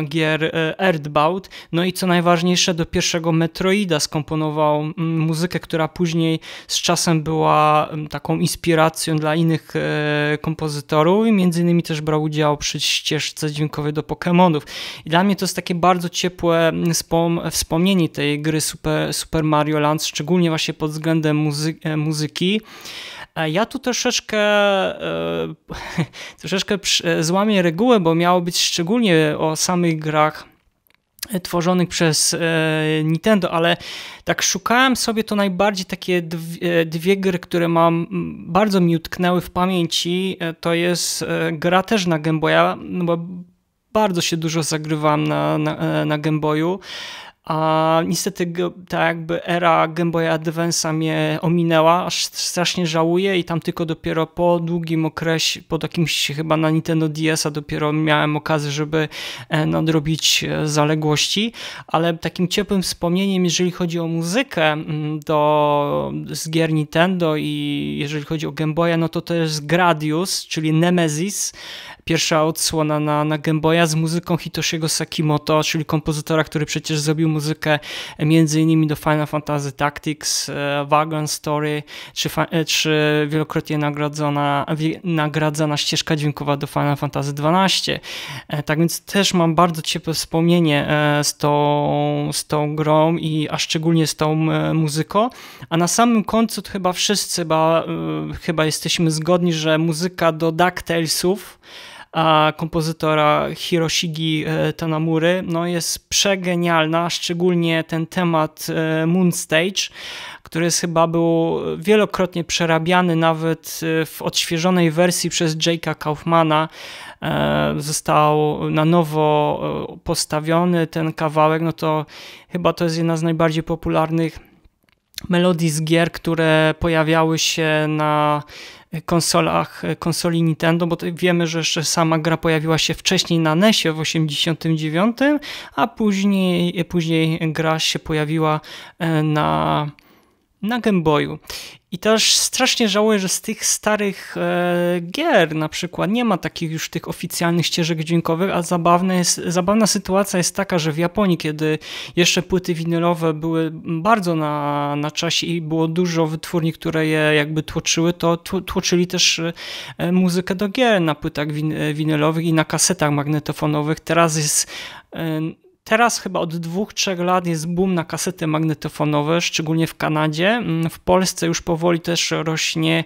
gier Earthbound. No i co najważniejsze, do pierwszego pierwszego Metroida skomponował mm, muzykę, która później z czasem była mm, taką inspiracją dla innych e, kompozytorów i między innymi też brał udział przy ścieżce dźwiękowej do Pokémonów. I dla mnie to jest takie bardzo ciepłe mm, wspomnienie tej gry Super, Super Mario Land, szczególnie właśnie pod względem muzy e, muzyki. E, ja tu troszeczkę, troszeczkę złamię regułę, bo miało być szczególnie o samych grach tworzonych przez e, Nintendo, ale tak szukałem sobie to najbardziej takie dwie, dwie, gry, które mam bardzo mi utknęły w pamięci. E, to jest e, gra też na Game Boya, no bo bardzo się dużo zagrywam na, na, na Game Boyu. A niestety ta jakby era Game Boy Advance mnie ominęła, aż strasznie żałuję i tam tylko dopiero po długim okresie, po jakimś chyba na Nintendo DS-a dopiero miałem okazję, żeby e, nadrobić e, zaległości, ale takim ciepłym wspomnieniem, jeżeli chodzi o muzykę mm, do, z gier Nintendo i jeżeli chodzi o Game Boya, no to też Gradius, czyli Nemesis, pierwsza odsłona na, na Game Boya z muzyką Hitoshiego Sakimoto, czyli kompozytora, który przecież zrobił muzykę m.in. do Final Fantasy Tactics, e, Wagon Story, czy, e, czy wielokrotnie nagradzona, nagradzana ścieżka dźwiękowa do Final Fantasy XII. E, tak więc też mam bardzo ciepłe wspomnienie z tą, z tą grą, i, a szczególnie z tą muzyką. A na samym końcu to chyba wszyscy chyba, chyba jesteśmy zgodni, że muzyka do DuckTalesów a, kompozytora Hiroshigi e, Tanamury, no jest przegenialna, szczególnie ten temat e, Moonstage, który jest chyba był wielokrotnie przerabiany, nawet e, w odświeżonej wersji przez Jake'a Kaufmana został na nowo postawiony ten kawałek, no to chyba to jest jedna z najbardziej popularnych melodii z gier, które pojawiały się na konsolach, e, konsoli Nintendo, bo wiemy, że jeszcze sama gra pojawiła się wcześniej na NESie w 89, a później, e, później gra się pojawiła e, na na Game Boyu. I też strasznie żałuję, że z tych starych e, gier na przykład nie ma takich już tych oficjalnych ścieżek dźwiękowych, a zabawne jest, zabawna sytuacja jest taka, że w Japonii, kiedy jeszcze płyty winylowe były bardzo na, na czasie i było dużo wytwórni, które je jakby tłoczyły, to tłoczyli też e, muzykę do gier na płytach win, e, winylowych i na kasetach magnetofonowych. Teraz jest e, Teraz chyba od dwóch, trzech lat jest boom na kasety magnetofonowe, szczególnie w Kanadzie. Mm, w Polsce już powoli też rośnie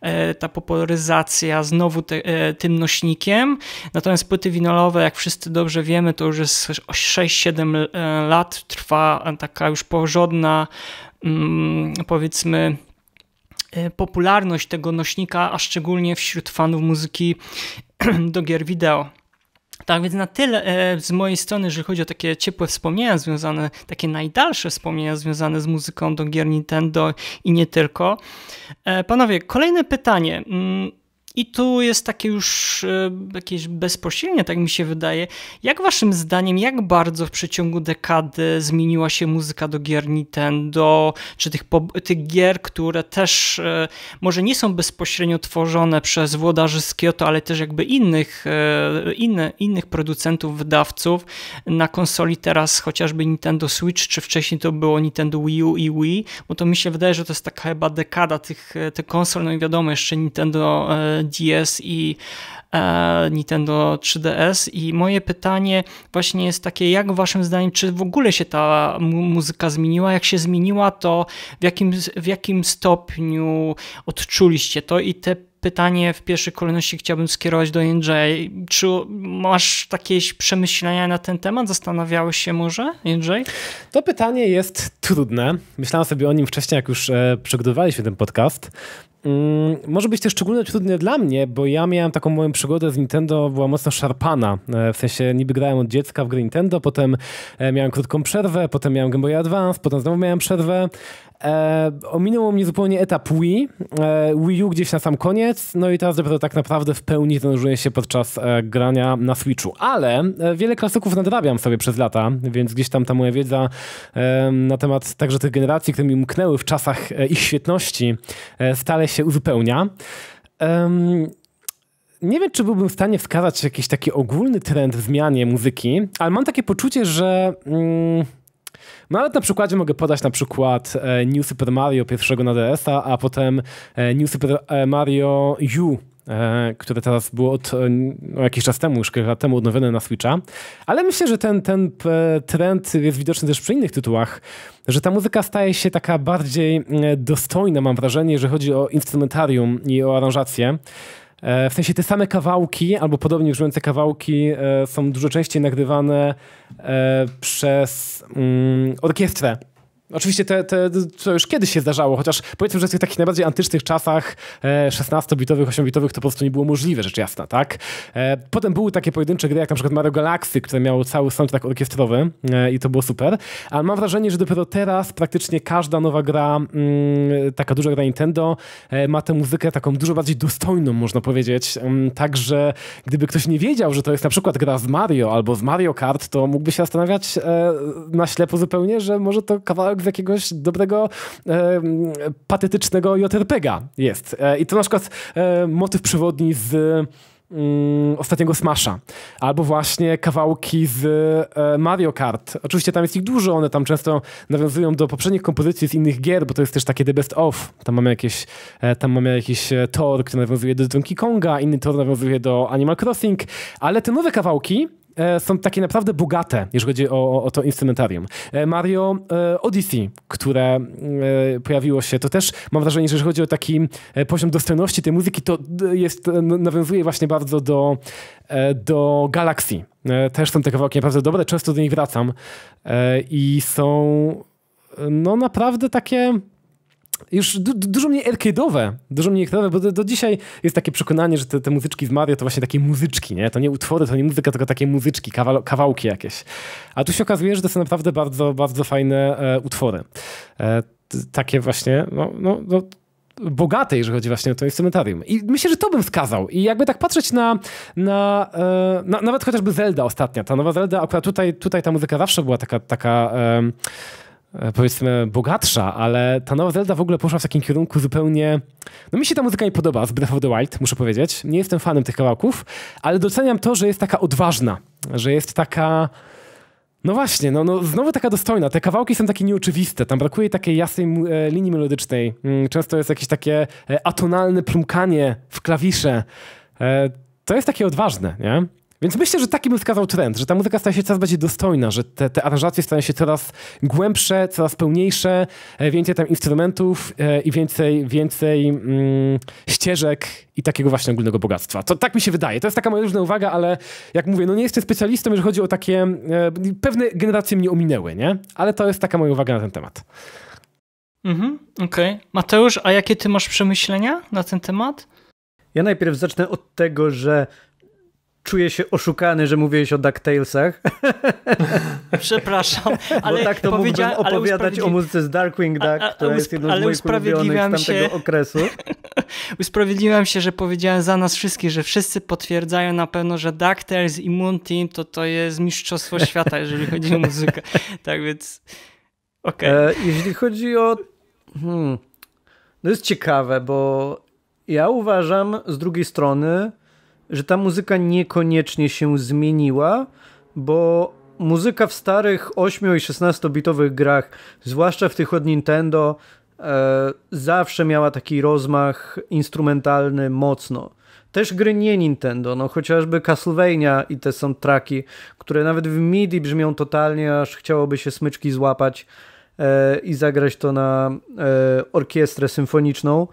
e, ta popularyzacja znowu te, e, tym nośnikiem. Natomiast płyty winolowe, jak wszyscy dobrze wiemy, to już jest 6-7 e, lat trwa taka już porządna, mm, powiedzmy, popularność tego nośnika, a szczególnie wśród fanów muzyki do gier wideo. Tak więc na tyle e, z mojej strony, jeżeli chodzi o takie ciepłe wspomnienia związane, takie najdalsze wspomnienia związane z muzyką do gier Nintendo i nie tylko. E, panowie, kolejne pytanie. Mm, i tu jest takie już e, jakieś bezpośrednie, tak mi się wydaje. Jak waszym zdaniem, jak bardzo w przeciągu dekady zmieniła się muzyka do gier Nintendo, czy tych, tych gier, które też e, może nie są bezpośrednio tworzone przez włodarzy z Kyoto, ale też jakby innych, e, inne, innych producentów, wydawców na konsoli teraz chociażby Nintendo Switch, czy wcześniej to było Nintendo Wii U i Wii, bo to mi się wydaje, że to jest taka chyba dekada tych, tych konsol, no i wiadomo, jeszcze Nintendo DS i e, Nintendo 3DS i moje pytanie właśnie jest takie, jak waszym zdaniem, czy w ogóle się ta muzyka zmieniła? Jak się zmieniła, to w jakim, w jakim stopniu odczuliście to i te pytanie w pierwszej kolejności chciałbym skierować do Jędrzej. Czy masz jakieś przemyślenia na ten temat? Zastanawiałeś się może, Jędrzej? To pytanie jest trudne. Myślałem sobie o nim wcześniej, jak już e, przygotowaliśmy ten podcast. Mm, może być też szczególnie trudne dla mnie, bo ja miałem taką moją przygodę z Nintendo, była mocno szarpana. E, w sensie niby grałem od dziecka w gry Nintendo, potem e, miałem krótką przerwę, potem miałem Game Boy Advance, potem znowu miałem przerwę. E, ominęło mnie zupełnie etap Wii, e, Wii U gdzieś na sam koniec, no i teraz dopiero tak naprawdę w pełni zanurzuję się podczas e, grania na Switchu. Ale e, wiele klasyków nadrabiam sobie przez lata, więc gdzieś tam ta moja wiedza e, na temat także tych generacji, które mi umknęły w czasach e, ich świetności, stale się uzupełnia. nie wiem, czy byłbym w stanie wskazać jakiś taki ogólny trend w zmianie muzyki, ale mam takie poczucie, że... Mm, nawet no, na przykładzie mogę podać na przykład e, New Super Mario pierwszego na DS-a, a potem e, New Super e, Mario U które teraz było od no, jakiś czas temu, już kilka lat temu odnowione na Switcha. Ale myślę, że ten, ten trend jest widoczny też przy innych tytułach, że ta muzyka staje się taka bardziej dostojna, mam wrażenie, jeżeli chodzi o instrumentarium i o aranżację. E, w sensie te same kawałki, albo podobnie brzmiące kawałki e, są dużo częściej nagrywane e, przez mm, orkiestrę Oczywiście te, te, to już kiedyś się zdarzało, chociaż powiedzmy, że w tych takich najbardziej antycznych czasach e, 16-bitowych, 8-bitowych to po prostu nie było możliwe, rzecz jasna, tak? E, potem były takie pojedyncze gry, jak na przykład Mario Galaxy, które miało cały soundtrack orkiestrowy e, i to było super, ale mam wrażenie, że dopiero teraz praktycznie każda nowa gra, mm, taka duża gra Nintendo, e, ma tę muzykę taką dużo bardziej dostojną, można powiedzieć, mm, także gdyby ktoś nie wiedział, że to jest na przykład gra z Mario albo z Mario Kart, to mógłby się zastanawiać e, na ślepo zupełnie, że może to kawałek w jakiegoś dobrego, e, patetycznego JRPGa jest. E, I to na przykład e, motyw przewodni z mm, ostatniego Smasha, albo właśnie kawałki z e, Mario Kart. Oczywiście tam jest ich dużo, one tam często nawiązują do poprzednich kompozycji z innych gier, bo to jest też takie The Best Of. Tam mamy, jakieś, e, tam mamy jakiś e, tor, który nawiązuje do Donkey Konga, inny tor nawiązuje do Animal Crossing, ale te nowe kawałki E, są takie naprawdę bogate, jeżeli chodzi o, o to instrumentarium. E, Mario e, Odyssey, które pojawiło się, to też mam wrażenie, że jeżeli chodzi o taki poziom dostępności tej muzyki, to jest, nawiązuje właśnie bardzo do, do Galaxy. Też są te kawałki naprawdę dobre, często do nich wracam i są no naprawdę takie już du dużo mniej arcade'owe, dużo mniej arcade'owe, bo do, do, dzisiaj jest takie przekonanie, że te, te, muzyczki w Mario to właśnie takie muzyczki, nie? To nie utwory, to nie muzyka, tylko takie muzyczki, kawał kawałki jakieś. A tu się okazuje, że to są naprawdę bardzo, bardzo fajne e, utwory. E, takie właśnie, no, no, no bogate, jeżeli chodzi właśnie o to instrumentarium. I myślę, że to bym wskazał. I jakby tak patrzeć na, na, e, na nawet chociażby Zelda ostatnia, ta nowa Zelda, akurat tutaj, tutaj ta muzyka zawsze była taka, taka E, powiedzmy bogatsza, ale ta nowa Zelda w ogóle poszła w takim kierunku zupełnie... No mi się ta muzyka nie podoba z Breath of the Wild, muszę powiedzieć. Nie jestem fanem tych kawałków, ale doceniam to, że jest taka odważna, że jest taka... No właśnie, no, no znowu taka dostojna. Te kawałki są takie nieoczywiste, tam brakuje takiej jasnej e, linii melodycznej. Mm, często jest jakieś takie e, atonalne plumkanie w klawisze. E, to jest takie odważne, nie? Więc myślę, że taki bym wskazał trend, że ta muzyka staje się coraz bardziej dostojna, że te, te aranżacje stają się coraz głębsze, coraz pełniejsze, e, więcej tam instrumentów e, i więcej, więcej mm, ścieżek i takiego właśnie ogólnego bogactwa. To tak mi się wydaje. To jest taka moja różna uwaga, ale jak mówię, no nie jestem specjalistą, jeżeli chodzi o takie... E, pewne generacje mnie ominęły, nie? Ale to jest taka moja uwaga na ten temat. Mhm, okej. Okay. Mateusz, a jakie ty masz przemyślenia na ten temat? Ja najpierw zacznę od tego, że czuję się oszukany, że mówiłeś o DuckTalesach. Przepraszam, ale Bo tak to mógłbym opowiadać o muzyce z Darkwing Duck, a, a, która jest jedną z moich ulubionych z tamtego się, okresu. Usprawiedliwiam się, że powiedziałem za nas wszystkich, że wszyscy potwierdzają na pewno, że DuckTales i Moon Team to to jest mistrzostwo świata, jeżeli chodzi o muzykę. Tak więc okej. Okay. E, jeśli chodzi o... Hmm, to no jest ciekawe, bo ja uważam z drugiej strony, że ta muzyka niekoniecznie się zmieniła, bo muzyka w starych 8 i 16 bitowych grach, zwłaszcza w tych od Nintendo, e, zawsze miała taki rozmach instrumentalny mocno. Też gry nie Nintendo, no chociażby Castlevania i te soundtracki, które nawet w MIDI brzmią totalnie, aż chciałoby się smyczki złapać e, i zagrać to na e, orkiestrę symfoniczną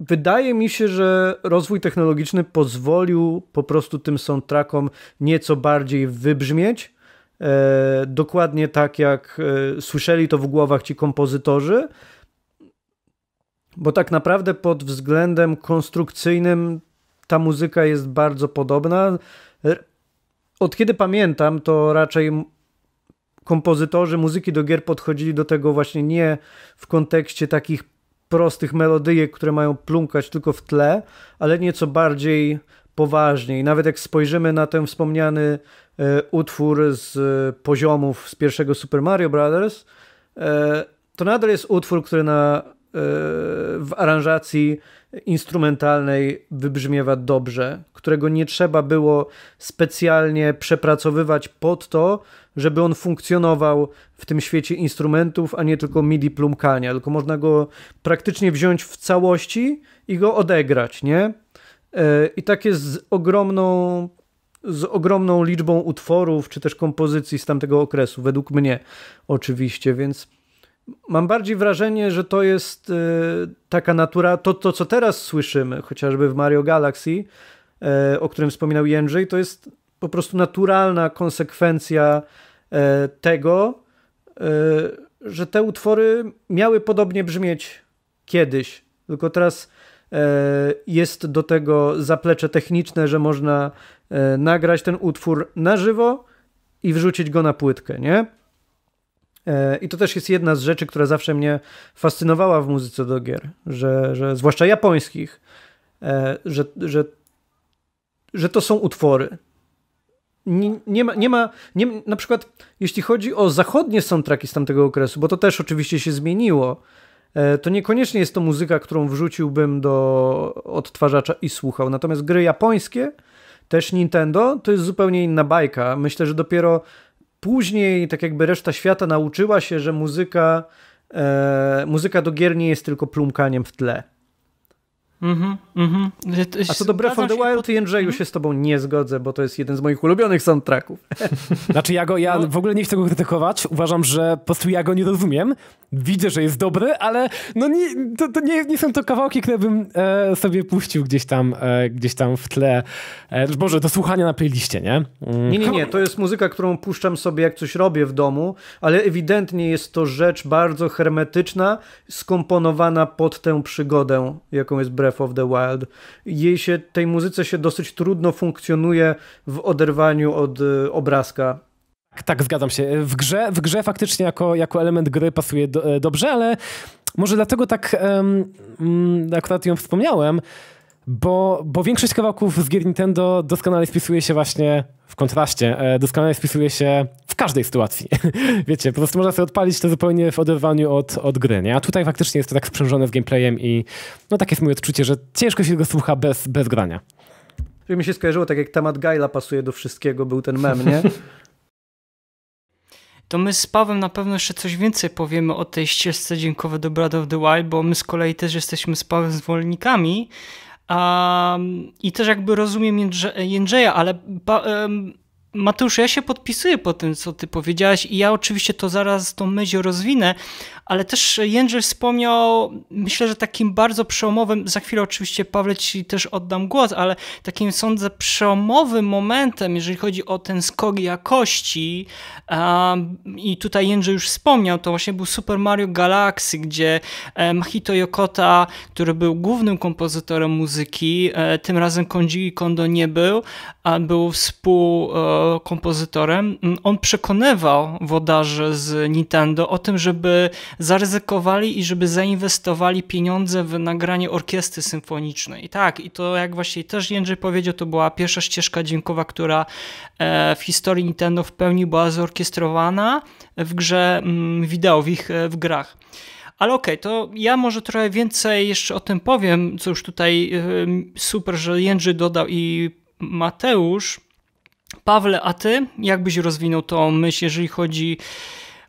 wydaje mi się, że rozwój technologiczny pozwolił po prostu tym soundtrackom nieco bardziej wybrzmieć. E, dokładnie tak jak e, słyszeli to w głowach ci kompozytorzy, bo tak naprawdę pod względem konstrukcyjnym ta muzyka jest bardzo podobna. E, od kiedy pamiętam, to raczej kompozytorzy muzyki do gier podchodzili do tego właśnie nie w kontekście takich prostych melodyjek, które mają plunkać tylko w tle, ale nieco bardziej poważniej. nawet jak spojrzymy na ten wspomniany e, utwór z e, poziomów z pierwszego Super Mario Brothers, e, to nadal jest utwór, który na, e, w aranżacji instrumentalnej wybrzmiewa dobrze, którego nie trzeba było specjalnie przepracowywać pod to, żeby on funkcjonował w tym świecie instrumentów, a nie tylko MIDI plumkania, tylko można go praktycznie wziąć w całości i go odegrać, nie? E, I tak jest z ogromną z ogromną liczbą utworów czy też kompozycji z tamtego okresu, według mnie oczywiście, więc Mam bardziej wrażenie, że to jest e, taka natura, to, to co teraz słyszymy, chociażby w Mario Galaxy, e, o którym wspominał Jędrzej, to jest po prostu naturalna konsekwencja e, tego, że te utwory miały podobnie brzmieć kiedyś, tylko teraz jest do tego zaplecze techniczne, że można nagrać ten utwór na żywo i wrzucić go na płytkę, nie? E, I to też jest jedna z rzeczy, która zawsze mnie fascynowała w muzyce do gier, że, że zwłaszcza japońskich, e, że, że, że to są utwory. Nie, nie ma, nie ma nie, na przykład jeśli chodzi o zachodnie soundtracki z tamtego okresu, bo to też oczywiście się zmieniło, e, to niekoniecznie jest to muzyka, którą wrzuciłbym do odtwarzacza i słuchał. Natomiast gry japońskie, też Nintendo, to jest zupełnie inna bajka. Myślę, że dopiero później tak jakby reszta świata nauczyła się, że muzyka, e, muzyka do gier nie jest tylko plumkaniem w tle. Mm-hmm, mm-hmm. A co do Breath of the Wild, pod... Jędrzeju mhm. się z tobą nie zgodzę, bo to jest jeden z moich ulubionych soundtracków. Znaczy ja go, ja no. w ogóle nie chcę go krytykować, uważam, że po prostu ja go nie rozumiem, widzę, że jest dobry, ale no nie, to, to nie, nie są to kawałki, które bym e, sobie puścił gdzieś tam, e, gdzieś tam w tle, e, Boże, do słuchania na playliście, nie? Mm. Nie, nie, nie, to jest muzyka, którą puszczam sobie jak coś robię w domu, ale ewidentnie jest to rzecz bardzo hermetyczna, skomponowana pod tę przygodę, jaką jest Breath Breath of the Wild. Jej się, tej muzyce się dosyć trudno funkcjonuje w oderwaniu od e, obrazka. Tak, tak, zgadzam się. W grze, w grze faktycznie jako, jako element gry pasuje do, e, dobrze, ale może dlatego tak um, akurat ją wspomniałem, bo, bo większość kawałków z gier Nintendo doskonale spisuje się właśnie w kontraście, e, doskonale spisuje się każdej sytuacji. Wiecie, po prostu można sobie odpalić to zupełnie w oderwaniu od, od gry, nie? A tutaj faktycznie jest to tak sprzężone z gameplayem i no takie jest moje odczucie, że ciężko się go słucha bez, bez grania. Mi się skojarzyło tak jak temat Gaila pasuje do wszystkiego, był ten mem, nie? to my z Pawem na pewno jeszcze coś więcej powiemy o tej ścieżce dźwiękowej do Breath of the Wild, bo my z kolei też jesteśmy z Pawem zwolennikami um, i też jakby rozumiem Jędrze Jędrzeja, ale pa, um, Mateusz, ja się podpisuję po tym, co ty powiedziałaś i ja oczywiście to zaraz tą myśl rozwinę, ale też Jędrzej wspomniał, myślę, że takim bardzo przełomowym, za chwilę oczywiście Pawle ci też oddam głos, ale takim sądzę przełomowym momentem, jeżeli chodzi o ten skok jakości i tutaj Jędrzej już wspomniał, to właśnie był Super Mario Galaxy, gdzie Mahito Yokota, który był głównym kompozytorem muzyki, e, tym razem Kondzili Kondo nie był, a był współkompozytorem, e, on przekonywał wodarzy z Nintendo o tym, żeby zaryzykowali i żeby zainwestowali pieniądze w nagranie orkiestry symfonicznej. Tak, i to jak właśnie też Jędrzej powiedział, to była pierwsza ścieżka dźwiękowa, która e, w historii Nintendo w pełni była zorkiestrowana w grze mm, wideo, w ich e, w grach. Ale okej, okay, to ja może trochę więcej jeszcze o tym powiem, co już tutaj super, że Jędrzej dodał i Mateusz. Pawle, a ty jak byś rozwinął tą myśl, jeżeli chodzi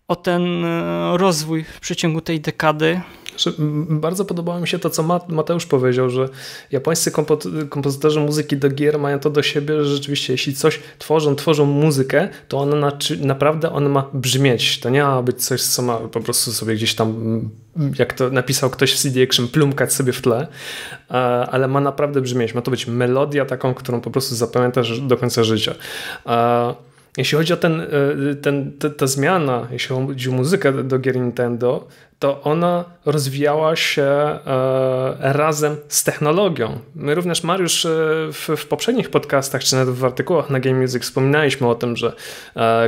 o ten e, rozwój w przeciągu tej dekady. Znaczy, bardzo podobało mi się to, co Mateusz powiedział, że japońscy kompo kompozytorzy muzyki do gier mają to do siebie, że rzeczywiście jeśli coś tworzą, tworzą muzykę, to ona na, naprawdę ona ma brzmieć. To nie ma być coś, co ma po prostu sobie gdzieś tam, jak to napisał ktoś w CD Action, plumkać sobie w tle, e, ale ma naprawdę brzmieć. Ma to być melodia taką, którą po prostu zapamiętasz do końca życia. E, jeśli chodzi o ten, e, ten, ta zmiana, jeśli chodzi o muzykę do gier Nintendo, to ona rozwijała się e, razem z technologią. My również, Mariusz, e, w, w, poprzednich podcastach, czy nawet w artykułach na Game Music wspominaliśmy o tym, że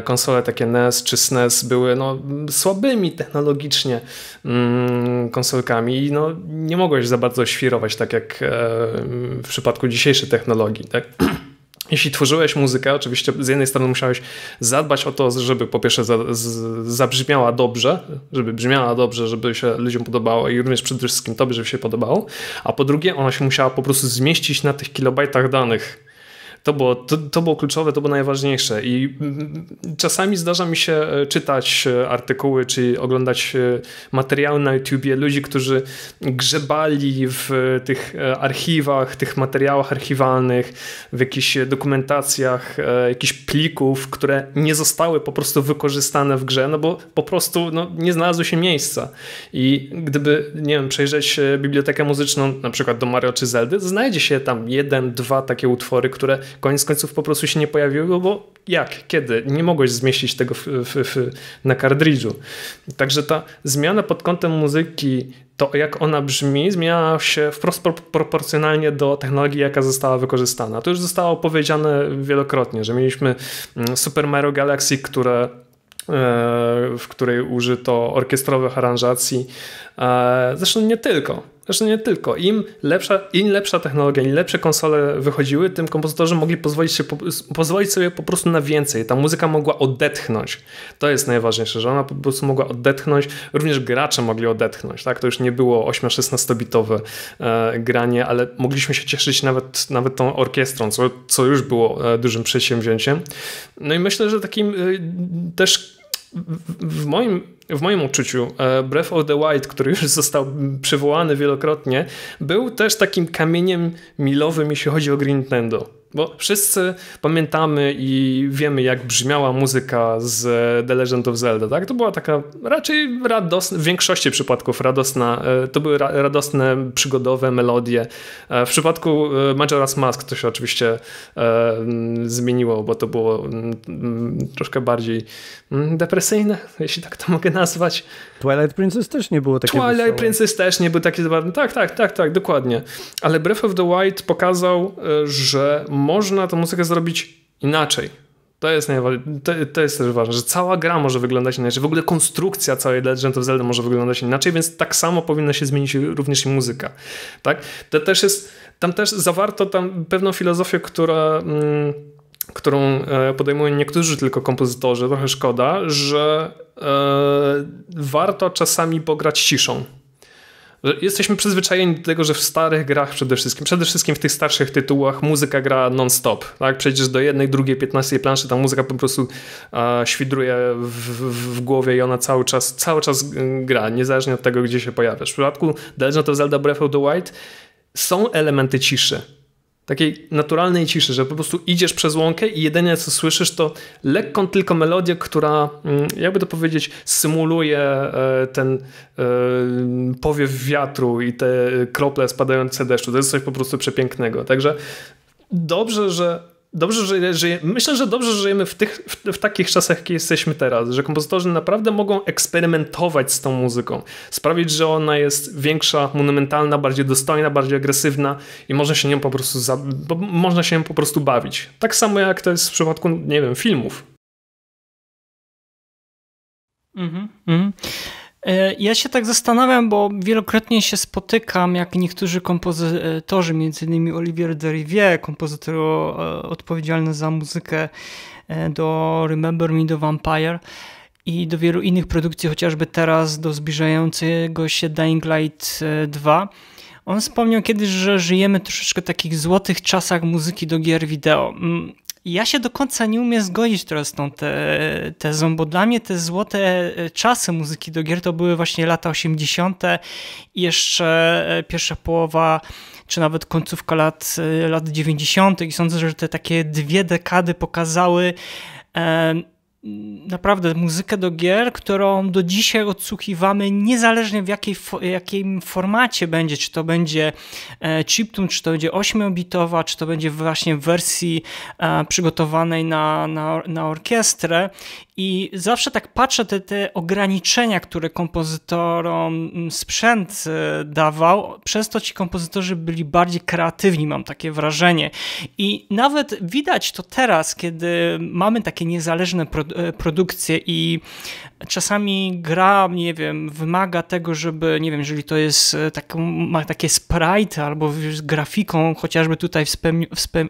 konsole takie NES czy SNES były no, słabymi technologicznie mm, konsolkami i no, nie mogłeś za bardzo świrować, tak jak w przypadku dzisiejszej technologii. Tak? jeśli tworzyłeś muzykę, oczywiście z jednej strony musiałeś zadbać o to, żeby po pierwsze zabrzmiała dobrze, żeby brzmiała dobrze, żeby się ludziom podobało i również przede wszystkim tobie, żeby się podobało, a po drugie ona się musiała po prostu zmieścić na tych kilobajtach danych, to było, to, to było kluczowe, to było najważniejsze. I czasami zdarza mi się e, czytać e, artykuły, czy oglądać e, materiały na YouTubie ludzi, którzy grzebali w tych archiwach, tych materiałach archiwalnych, w jakichś dokumentacjach, jakichś plików, które nie zostały po prostu wykorzystane w grze, no bo po prostu no, nie znalazły się miejsca. I gdyby, nie wiem, przejrzeć bibliotekę muzyczną na przykład do Mario czy Zeldy, znajdzie się tam jeden, dwa takie utwory, które koniec końców po prostu się nie pojawiły, bo jak, kiedy? Nie mogłeś zmieścić tego w, w, w, na kartridżu. Także ta zmiana pod kątem muzyki, to jak ona brzmi, zmieniała się wprost proporcjonalnie do technologii, jaka została wykorzystana. To już zostało powiedziane wielokrotnie, że mieliśmy mm, Super Mario Galaxy, które e, w której użyto orkiestrowych aranżacji. E, zresztą nie tylko. Zresztą nie tylko. Im lepsza, im lepsza technologia, im lepsze konsole wychodziły, tym kompozytorzy mogli pozwolić, się, pozwolić sobie po prostu na więcej. Ta muzyka mogła odetchnąć. To jest najważniejsze, że ona po prostu mogła odetchnąć. Również gracze mogli odetchnąć. Tak? To już nie było 8-16-bitowe e, granie, ale mogliśmy się cieszyć nawet, nawet tą orkiestrą, co, co już było e, dużym przedsięwzięciem. No i myślę, że takim e, też w moim w moim uczuciu e, Breath of the Wild, który już został przywołany wielokrotnie, był też takim kamieniem milowym, jeśli chodzi o Green Nintendo bo wszyscy pamiętamy i wiemy, jak brzmiała muzyka z The Legend of Zelda, tak? To była taka raczej radosna, w większości przypadków radosna, e, to były radosne, przygodowe melodie. E, w przypadku e, Majora's Mask to się oczywiście zmieniło, bo to było troszkę bardziej mm, depresyjne, jeśli tak to mogę nazwać. Twilight Princess też nie było takie Twilight wesołe. Princess też nie był taki zabawne. Tak, tak, tak, tak, dokładnie. Ale Breath of the Wild pokazał, e, że można tę muzykę zrobić inaczej. To jest, to, to jest też ważne, że cała gra może wyglądać inaczej. W ogóle konstrukcja całej Legend of Zelda może wyglądać inaczej, więc tak samo powinna się zmienić również i muzyka. Tak? To też jest, tam też zawarto tam pewną filozofię, która... Mm, którą e, podejmują niektórzy tylko kompozytorzy, trochę szkoda, że e, warto czasami pograć ciszą. Jesteśmy przyzwyczajeni do tego, że w starych grach przede wszystkim, przede wszystkim w tych starszych tytułach muzyka gra non-stop, tak? Przejdziesz do jednej, drugiej, piętnastej planszy, ta muzyka po prostu e, świdruje w, w, w, głowie i ona cały czas, cały czas e, gra, niezależnie od tego, gdzie się pojawiasz. W przypadku The Legend of Zelda Breath of the Wild są elementy ciszy takiej naturalnej ciszy, że po prostu idziesz przez łąkę i jedynie co słyszysz to lekką tylko melodię, która mm, jakby to powiedzieć symuluje e, ten e, powiew wiatru i te krople spadające deszczu. To jest coś po prostu przepięknego. Także dobrze, że dobrze, że żyje, myślę, że dobrze że żyjemy w, tych, w, w, takich czasach, jakie jesteśmy teraz, że kompozytorzy naprawdę mogą eksperymentować z tą muzyką, sprawić, że ona jest większa, monumentalna, bardziej dostojna, bardziej agresywna i można się nią po prostu, za, można się nią po prostu bawić. Tak samo jak to jest w przypadku, nie wiem, filmów. Mhm, mm E, ja się tak zastanawiam, bo wielokrotnie się spotykam, jak niektórzy kompozytorzy, m.in. Olivier Derivier, kompozytor e, odpowiedzialny za muzykę e, do Remember Me, do Vampire i do wielu innych produkcji, chociażby teraz do zbliżającego się Dying Light 2. On wspomniał kiedyś, że żyjemy troszeczkę w takich złotych czasach muzyki do gier wideo. Mm, ja się do końca nie umiem zgodzić teraz z tą te, tezą, bo dla mnie te złote e, czasy muzyki do gier to były właśnie lata 80. i jeszcze e, pierwsza połowa, czy nawet końcówka lat, e, lat 90. i sądzę, że te takie dwie dekady pokazały naprawdę muzykę do gier, którą do dzisiaj odsłuchiwamy niezależnie w jakiej, jakim formacie będzie, czy to będzie e, chiptune, czy to będzie 8-bitowa, czy to będzie właśnie w wersji e, przygotowanej na, na, na orkiestrę i zawsze tak patrzę te, te ograniczenia, które kompozytorom mm, sprzęt e, dawał, przez to ci kompozytorzy byli bardziej kreatywni, mam takie wrażenie. I nawet widać to teraz, kiedy mamy takie niezależne e, produkcje i czasami gra, nie wiem, wymaga tego, żeby, nie wiem, jeżeli to jest tak, ma takie sprite albo z grafiką, chociażby tutaj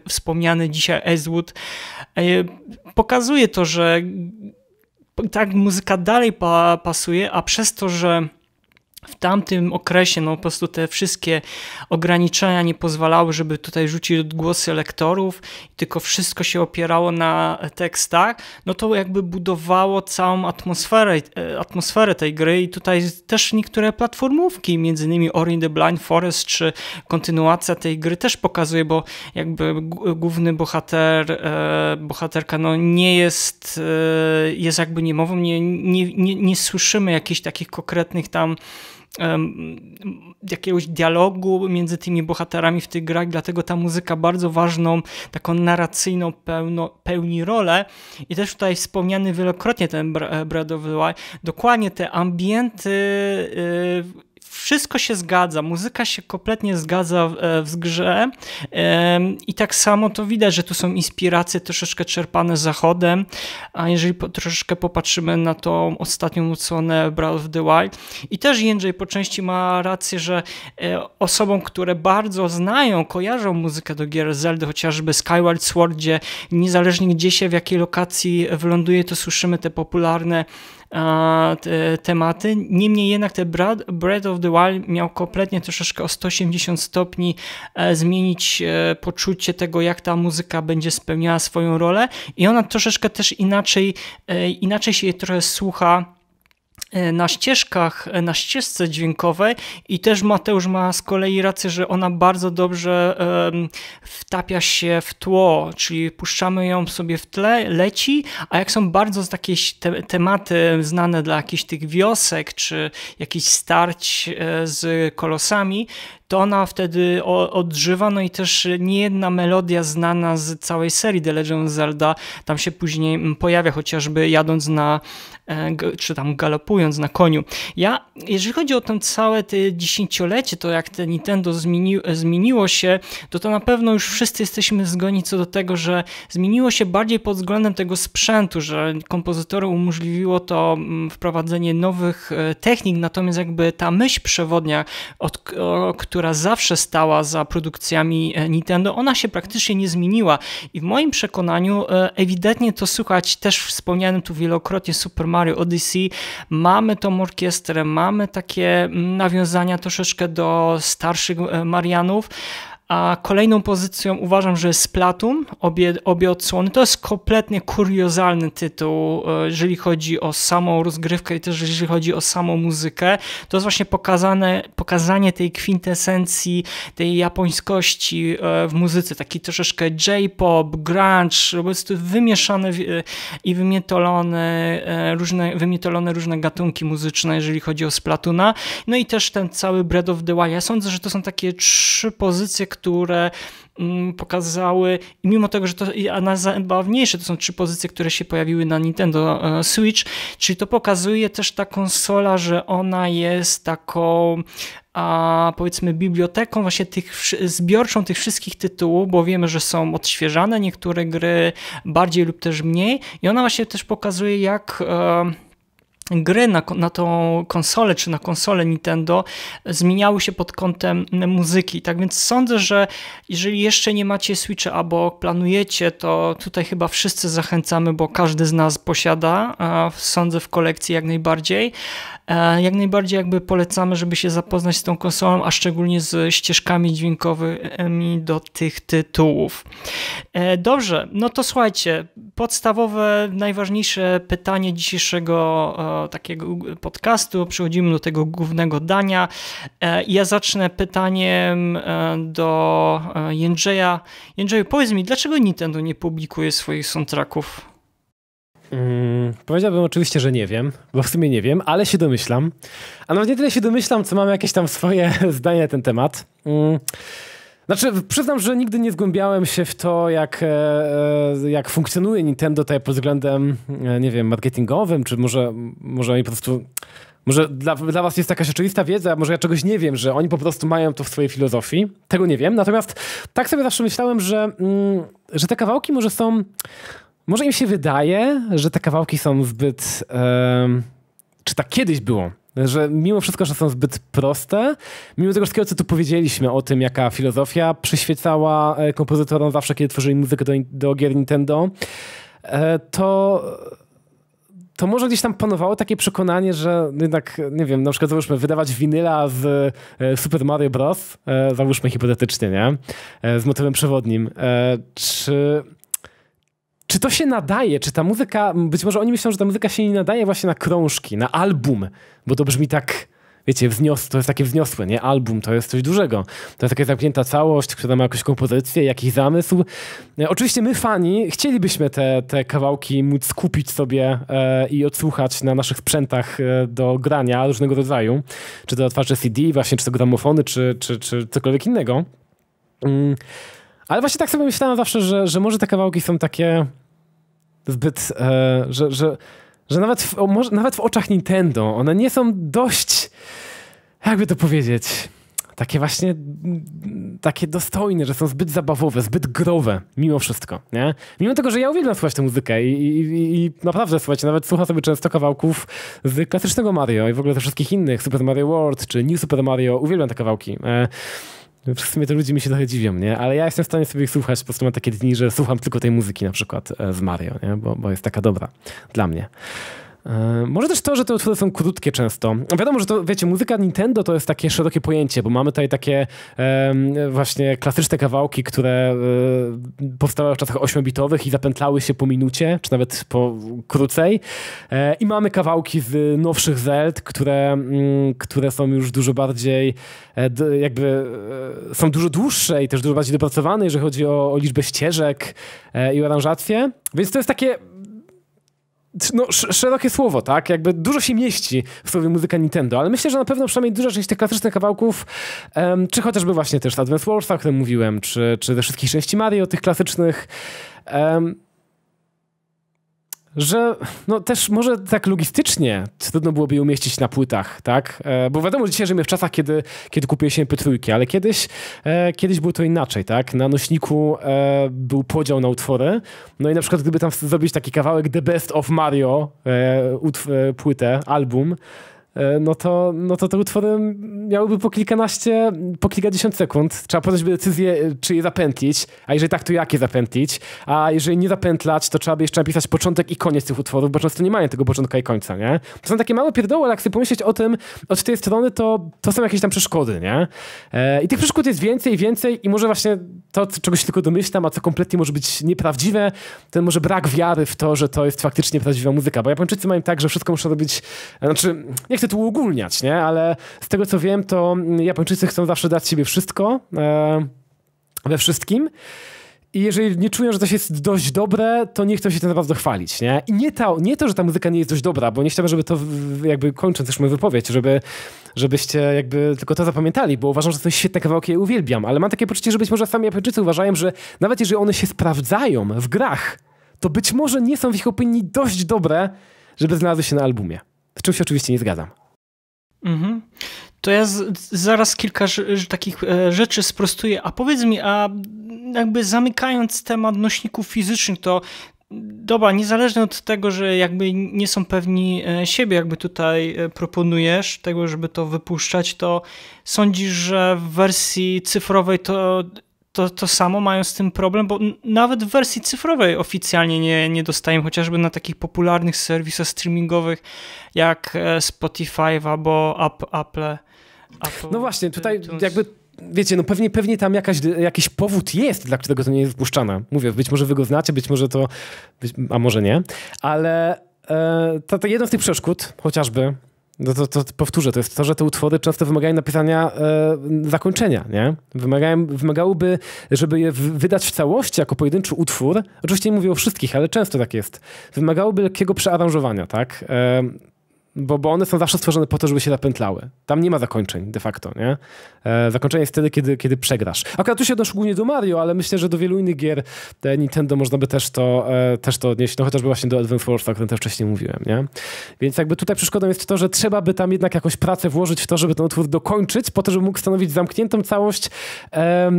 wspomniany dzisiaj Ezwood, pokazuje to, że tak muzyka dalej pa pasuje, a przez to, że w tamtym okresie no, po prostu te wszystkie ograniczenia nie pozwalały, żeby tutaj rzucić głosy lektorów, tylko wszystko się opierało na tekstach, no to jakby budowało całą atmosferę, e, atmosferę tej gry i tutaj też niektóre platformówki, między innymi Ori the Blind Forest czy kontynuacja tej gry też pokazuje, bo jakby główny bohater, e, bohaterka no nie jest, e, jest jakby niemową, nie, nie, nie, nie słyszymy jakichś takich konkretnych tam jakiegoś dialogu między tymi bohaterami w tych grach, dlatego ta muzyka bardzo ważną, taką narracyjną pełno, pełni rolę i też tutaj wspomniany wielokrotnie ten e, Breath of the Wild, dokładnie te ambienty y, wszystko się zgadza, muzyka się kompletnie zgadza w, e, w grze i tak samo to widać, że tu są inspiracje troszeczkę czerpane zachodem, a jeżeli po, troszeczkę popatrzymy na tą ostatnią odsłonę Breath of the Wild i też Jędrzej po części ma rację, że e, osobom, które bardzo znają, kojarzą muzykę do gier Zelda, chociażby Skyward Sword, gdzie niezależnie gdzie się, w jakiej lokacji wyląduje, to słyszymy te popularne tematy. Niemniej jednak te Breath of the Wild miał kompletnie troszeczkę o 180 stopni e, zmienić e, poczucie tego, jak ta muzyka będzie spełniała swoją rolę i ona troszeczkę też inaczej, e, inaczej się jej trochę słucha E, na ścieżkach, e, na ścieżce dźwiękowej i też Mateusz ma z kolei rację, że ona bardzo dobrze um, wtapia się w tło, czyli puszczamy ją sobie w tle, leci, a jak są bardzo takie te tematy znane dla jakichś tych wiosek, czy jakichś starć e, z kolosami, to ona wtedy odżywa, no i też niejedna melodia znana z całej serii The Legend of Zelda tam się później pojawia, chociażby jadąc na E, czy tam galopując na koniu. Ja, jeżeli chodzi o to całe te dziesięciolecie, to jak te Nintendo zmieni, zmieniło się, to to na pewno już wszyscy jesteśmy zgodni co do tego, że zmieniło się bardziej pod względem tego sprzętu, że kompozytorom umożliwiło to mm, wprowadzenie nowych e, technik, natomiast jakby ta myśl przewodnia, od, o, która zawsze stała za produkcjami e, Nintendo, ona się praktycznie nie zmieniła i w moim przekonaniu ewidentnie to słychać też wspomnianym tu wielokrotnie Super Mario Mario Odyssey, mamy tą orkiestrę, mamy takie nawiązania troszeczkę do starszych e, Marianów. A kolejną pozycją uważam, że jest Splatoon, obie, obie odsłony. To jest kompletnie kuriozalny tytuł, e, jeżeli chodzi o samą rozgrywkę i też jeżeli chodzi o samą muzykę. To jest właśnie pokazane, pokazanie tej kwintesencji, tej japońskości e, w muzyce, taki troszeczkę J-pop, grunge, po prostu wymieszane e, i wymietolone różne, wymietolone różne gatunki muzyczne, jeżeli chodzi o Splatoona. No i też ten cały Breath of the Wild. Ja sądzę, że to są takie trzy pozycje, które które mm, pokazały, i mimo tego, że to najzabawniejsze to są trzy pozycje, które się pojawiły na Nintendo e, Switch, czyli to pokazuje też ta konsola, że ona jest taką a powiedzmy biblioteką właśnie tych, zbiorczą tych wszystkich tytułów, bo wiemy, że są odświeżane niektóre gry bardziej lub też mniej i ona właśnie też pokazuje jak... E, gry na, na tą konsolę czy na konsolę Nintendo zmieniały się pod kątem muzyki. Tak więc sądzę, że jeżeli jeszcze nie macie Switcha albo planujecie, to tutaj chyba wszyscy zachęcamy, bo każdy z nas posiada, sądzę, w kolekcji jak najbardziej. E, jak najbardziej jakby polecamy, żeby się zapoznać z tą konsolą, a szczególnie z ścieżkami dźwiękowymi do tych tytułów. E, dobrze, no to słuchajcie, podstawowe, najważniejsze pytanie dzisiejszego e, takiego podcastu. Przechodzimy do tego głównego dania. Ja zacznę pytaniem do Jędrzeja. Jędrzeju, powiedz mi, dlaczego Nintendo nie publikuje swoich soundtracków Hmm, powiedziałbym oczywiście, że nie wiem, bo w sumie nie wiem, ale się domyślam. A nawet nie tyle się domyślam, co mam jakieś tam swoje zdanie na ten temat. Hmm. Znaczy, przyznam, że nigdy nie zgłębiałem się w to, jak, e, e, jak funkcjonuje Nintendo tutaj pod względem, e, nie wiem, marketingowym, czy może, może oni po prostu. Może dla, dla was jest taka rzeczywista wiedza, może ja czegoś nie wiem, że oni po prostu mają to w swojej filozofii. Tego nie wiem. Natomiast tak sobie zawsze myślałem, że, mm, że te kawałki może są może im się wydaje, że te kawałki są zbyt. czy tak kiedyś było? Że mimo wszystko, że są zbyt proste, mimo tego wszystkiego, co tu powiedzieliśmy o tym, jaka filozofia przyświecała e, kompozytorom zawsze, kiedy tworzyli muzykę do, do gier Nintendo, e, to to może gdzieś tam panowało takie przekonanie, że jednak, nie wiem, na przykład załóżmy wydawać winyla z e, Super Mario Bros., załóżmy hipotetycznie, nie? Z motywem przewodnim. Czy czy to się nadaje, czy ta muzyka, być może oni myślą, że ta muzyka się nie nadaje właśnie na krążki, na album, bo to brzmi tak, wiecie, wznios, to jest takie wzniosłe, nie? Album to jest coś dużego. To jest taka zamknięta całość, która ma jakąś kompozycję, jakiś zamysł. E, oczywiście my, fani, chcielibyśmy te, te kawałki móc skupić sobie e, i odsłuchać na naszych sprzętach e, do grania różnego rodzaju, czy to odtwarzacze CD, właśnie, czy to gramofony, czy, czy, czy cokolwiek innego. Mm. Ale właśnie tak sobie myślałem zawsze, że, że może te kawałki są takie zbyt, e, że, że, że nawet, w, może, nawet w oczach Nintendo one nie są dość, jakby to powiedzieć, takie właśnie, takie dostojne, że są zbyt zabawowe, zbyt growe, mimo wszystko, nie? Mimo tego, że ja uwielbiam słuchać tę muzykę i, i, i naprawdę, słuchajcie, nawet słucham sobie często kawałków z klasycznego Mario i w ogóle ze wszystkich innych, Super Mario World czy New Super Mario, uwielbiam te kawałki. E, w sumie to ludzie mi się trochę dziwią, nie? Ale ja jestem w stanie sobie ich słuchać, po prostu mam takie dni, że słucham tylko tej muzyki na przykład e, z Mario, nie? Bo, bo jest taka dobra dla mnie. E, może też to, że te utwory są krótkie często. No wiadomo, że to, wiecie, muzyka Nintendo to jest takie szerokie pojęcie, bo mamy tutaj takie właśnie klasyczne kawałki, które e, powstały w czasach 8-bitowych i zapętlały się po minucie, czy nawet po krócej. E, I mamy kawałki z nowszych Zeld, które, mm, które są już dużo bardziej jakby są dużo dłuższe i też dużo bardziej dopracowane, jeżeli chodzi o, o liczbę ścieżek i o aranżację. Więc to jest takie no, sz szerokie słowo, tak? Jakby dużo się mieści w słowie muzyka Nintendo, ale myślę, że na pewno przynajmniej duża część tych klasycznych kawałków, um, czy chociażby właśnie też Advance Wars, o którym mówiłem, czy, czy ze wszystkich części Mario, tych klasycznych, um, że no też może tak logistycznie trudno byłoby je umieścić na płytach, tak? E, bo wiadomo, że dzisiaj żyjemy w czasach, kiedy, kiedy kupuje się MP3, ale kiedyś, e, kiedyś było to inaczej, tak? Na nośniku e, był podział na utwory, no i na przykład gdyby tam zrobić taki kawałek The Best of Mario, e, utw, e, płytę, album, E, no to, no to te utwory miałyby po kilkanaście, po kilkadziesiąt sekund. Trzeba podjąć decyzję, e, czy je zapętlić, a jeżeli tak, to jak je zapętlić. A jeżeli nie zapętlać, to trzeba by jeszcze napisać początek i koniec tych utworów, bo często nie mają tego początka i końca, nie? To są takie małe pierdoły, ale jak sobie pomyśleć o tym od tej strony, to, to są jakieś tam przeszkody, nie? E, I tych przeszkód jest więcej i więcej i może właśnie to, czego się tylko domyślam, a co kompletnie może być nieprawdziwe, ten może brak wiary w to, że to jest faktycznie prawdziwa muzyka, bo Japończycy mają tak, że wszystko muszą robić, znaczy, nie chcę tu uogólniać, nie? Ale z tego co wiem, to Japończycy chcą zawsze dać siebie wszystko e, we wszystkim. I jeżeli nie czują, że coś jest dość dobre, to nie chcą się tym naprawdę chwalić, nie? I nie to, nie to, że ta muzyka nie jest dość dobra, bo nie chciałbym, żeby to jakby kończąc już moją wypowiedź, żeby, żebyście jakby tylko to zapamiętali, bo uważam, że to są świetne kawałki i uwielbiam, ale mam takie poczucie, że być może sami Japończycy uważają, że nawet jeżeli one się sprawdzają w grach, to być może nie są w ich opinii dość dobre, żeby znalazły się na albumie. Z czym się oczywiście nie zgadzam. Mhm. To ja z, zaraz kilka takich e, rzeczy sprostuję. A powiedz mi, a jakby zamykając temat nośników fizycznych, to Dobra, niezależnie od tego, że jakby nie są pewni e, siebie, jakby tutaj e, proponujesz tego, żeby to wypuszczać, to sądzisz, że w wersji cyfrowej to to, to samo mają z tym problem, bo nawet w wersji cyfrowej oficjalnie nie, nie dostają, chociażby na takich popularnych serwisach streamingowych jak e, Spotify albo Apple. Apple no właśnie, e, tutaj jakby wiecie, no pewnie, pewnie tam jakaś, jakiś powód jest, dla którego to nie jest wpuszczane. Mówię, być może wy go znacie, być może to, być, a może nie, ale e, to, to z tych przeszkód, chociażby no to, to, to powtórzę, to jest to, że te utwory często wymagają napisania e, zakończenia, nie? Wymagają, wymagałyby, żeby je wydać w całości jako pojedynczy utwór. Oczywiście nie mówię o wszystkich, ale często tak jest. Wymagałoby lekkiego przearanżowania, tak? E, bo, bo one są zawsze stworzone po to, żeby się zapętlały. Tam nie ma zakończeń de facto, nie? E, zakończenie jest wtedy, kiedy, kiedy przegrasz. Akurat tu się odnoszę głównie do Mario, ale myślę, że do wielu innych gier e, Nintendo można by też to, e, też to odnieść, no chociażby właśnie do Advance Wars, o którym też wcześniej mówiłem, nie? Więc jakby tutaj przeszkodą jest to, że trzeba by tam jednak jakąś pracę włożyć w to, żeby ten utwór dokończyć, po to, żeby mógł stanowić zamkniętą całość e,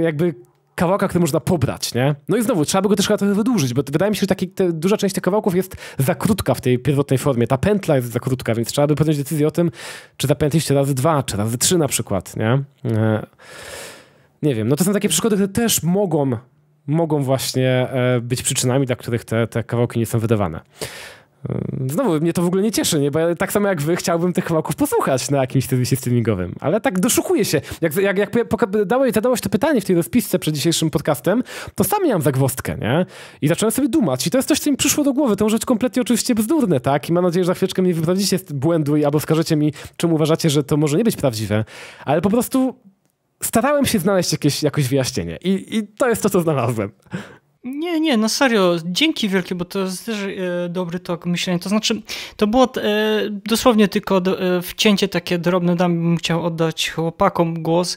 jakby kawałka, który można pobrać, nie? No i znowu, trzeba by go też trochę wydłużyć, bo wydaje mi się, że taki, te, duża część tych kawałków jest za krótka w tej pierwotnej formie. Ta pętla jest za krótka, więc trzeba by podjąć decyzję o tym, czy zapętliście razy dwa, czy razy trzy na przykład, nie? E, nie wiem, no to są takie przeszkody, które też mogą, mogą właśnie e, być przyczynami, dla których te, te kawałki nie są wydawane. Znowu, mnie to w ogóle nie cieszy, nie? bo ja, tak samo jak wy chciałbym tych chłopaków posłuchać na jakimś serwisie streamingowym, ale tak doszukuję się. Jak, jak, jak dałeś, zadałeś to pytanie w tej rozpisce przed dzisiejszym podcastem, to sam miałem zagwostkę, nie? I zacząłem sobie dumać. I to jest coś, co mi przyszło do głowy. Tą rzecz kompletnie oczywiście bzdurne, tak? I mam nadzieję, że za chwileczkę mnie wyprowadzicie z błędu i albo skażecie mi, czym uważacie, że to może nie być prawdziwe. Ale po prostu starałem się znaleźć jakieś, jakieś wyjaśnienie. I, I to jest to, co znalazłem. Nie, nie, no serio, dzięki wielkie, bo to jest też e, dobry tok myślenia. To znaczy, to było e, dosłownie tylko e, wcięcie takie drobne, dam chciał oddać chłopakom głos.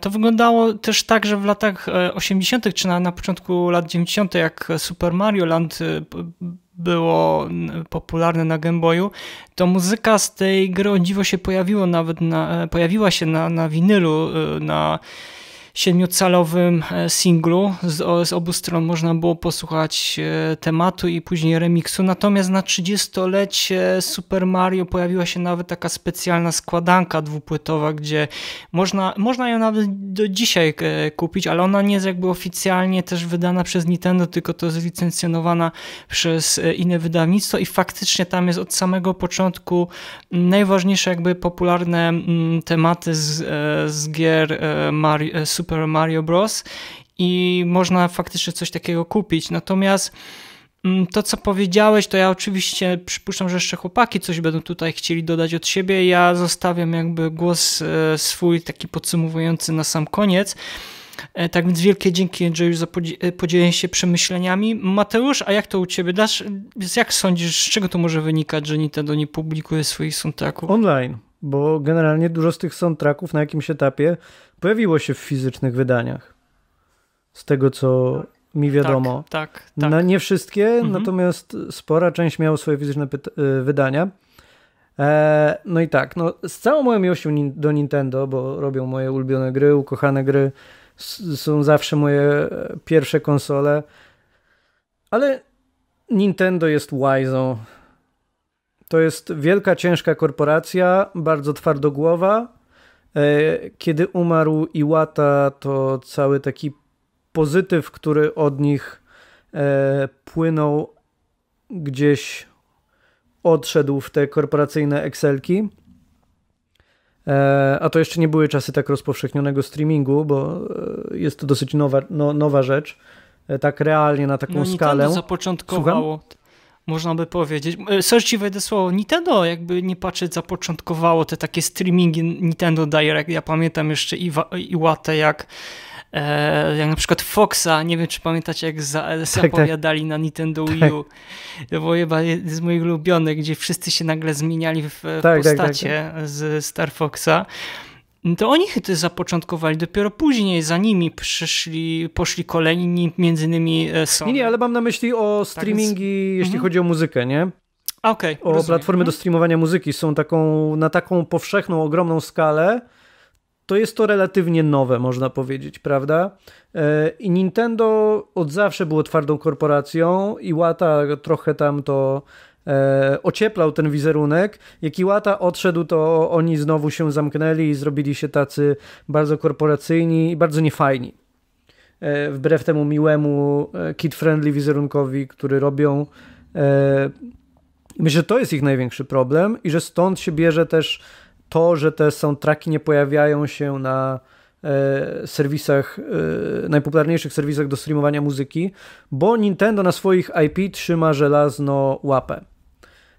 to wyglądało też tak, że w latach 80. czy na, na początku lat 90., jak Super Mario Land było popularne na Game Boyu, to muzyka z tej gry o dziwo się pojawiło nawet na, pojawiła się na, na winylu, na siedmiocalowym e, singlu. Z, z, obu stron można było posłuchać e, tematu i później remiksu. Natomiast na 30-lecie Super Mario pojawiła się nawet taka specjalna składanka dwupłytowa, gdzie można, można ją nawet do dzisiaj e, kupić, ale ona nie jest jakby oficjalnie też wydana przez Nintendo, tylko to jest licencjonowana przez inne wydawnictwo i faktycznie tam jest od samego początku najważniejsze jakby popularne mm, tematy z, z gier Mario, Super Super Mario Bros. i można faktycznie coś takiego kupić. Natomiast mm, to, co powiedziałeś, to ja oczywiście przypuszczam, że jeszcze chłopaki coś będą tutaj chcieli dodać od siebie. Ja zostawiam jakby głos e, swój taki podsumowujący na sam koniec. E, tak więc wielkie dzięki Andrzeju za e, podzielenie się przemyśleniami. Mateusz, a jak to u Ciebie? Dasz, jak sądzisz, z czego to może wynikać, że Nintendo nie publikuje swoich soundtracków? Online bo generalnie dużo z tych soundtracków na jakimś etapie pojawiło się w fizycznych wydaniach. Z tego, co mi tak, wiadomo. Tak, tak. tak. Na nie wszystkie, mhm. natomiast spora część miała swoje fizyczne y, wydania. E, no i tak, no, z całą moją miłością do Nintendo, bo robią moje ulubione gry, ukochane gry, są zawsze moje e, pierwsze konsole, ale Nintendo jest wajzą to jest wielka, ciężka korporacja, bardzo twardogłowa. E, kiedy umarł Iwata, to cały taki pozytyw, który od nich e, płynął gdzieś odszedł w te korporacyjne Excelki. E, a to jeszcze nie były czasy tak rozpowszechnionego streamingu, bo jest to dosyć nowa, no, nowa rzecz. Tak realnie na taką no, skalę. Nintendo zapoczątkowało Słucham? można by powiedzieć. E, Sorci wejdę słowo. Nintendo, jakby nie patrzeć, zapoczątkowało te takie streamingi Nintendo Direct. Ja pamiętam jeszcze Iwa, Iwatę, jak, e, jak na przykład Foxa, nie wiem czy pamiętacie, jak za, zapowiadali tak, tak. na Nintendo tak. Wii U. To było chyba jeden z moich ulubionych, gdzie wszyscy się nagle zmieniali w e, tak, tak, postacie z Star Foxa to oni chyty zapoczątkowali, dopiero później za nimi przyszli, poszli kolejni, między innymi e, Sony. Nie, nie, ale mam na myśli o streamingi, tak więc... jeśli mhm. chodzi o muzykę, nie? Okay, o rozumiem. platformy do mhm. streamowania muzyki są taką, na taką powszechną, ogromną skalę, to jest to relatywnie nowe, można powiedzieć, prawda? E, I Nintendo od zawsze było twardą korporacją i łata trochę tam to e, ocieplał ten wizerunek. Jak Iłata odszedł, to oni znowu się zamknęli i zrobili się tacy bardzo korporacyjni i bardzo niefajni. E, wbrew temu miłemu, e, kid-friendly wizerunkowi, który robią. E, myślę, że to jest ich największy problem i że stąd się bierze też to, że te soundtracki nie pojawiają się na e, serwisach, e, najpopularniejszych serwisach do streamowania muzyki, bo Nintendo na swoich IP trzyma żelazno łapę.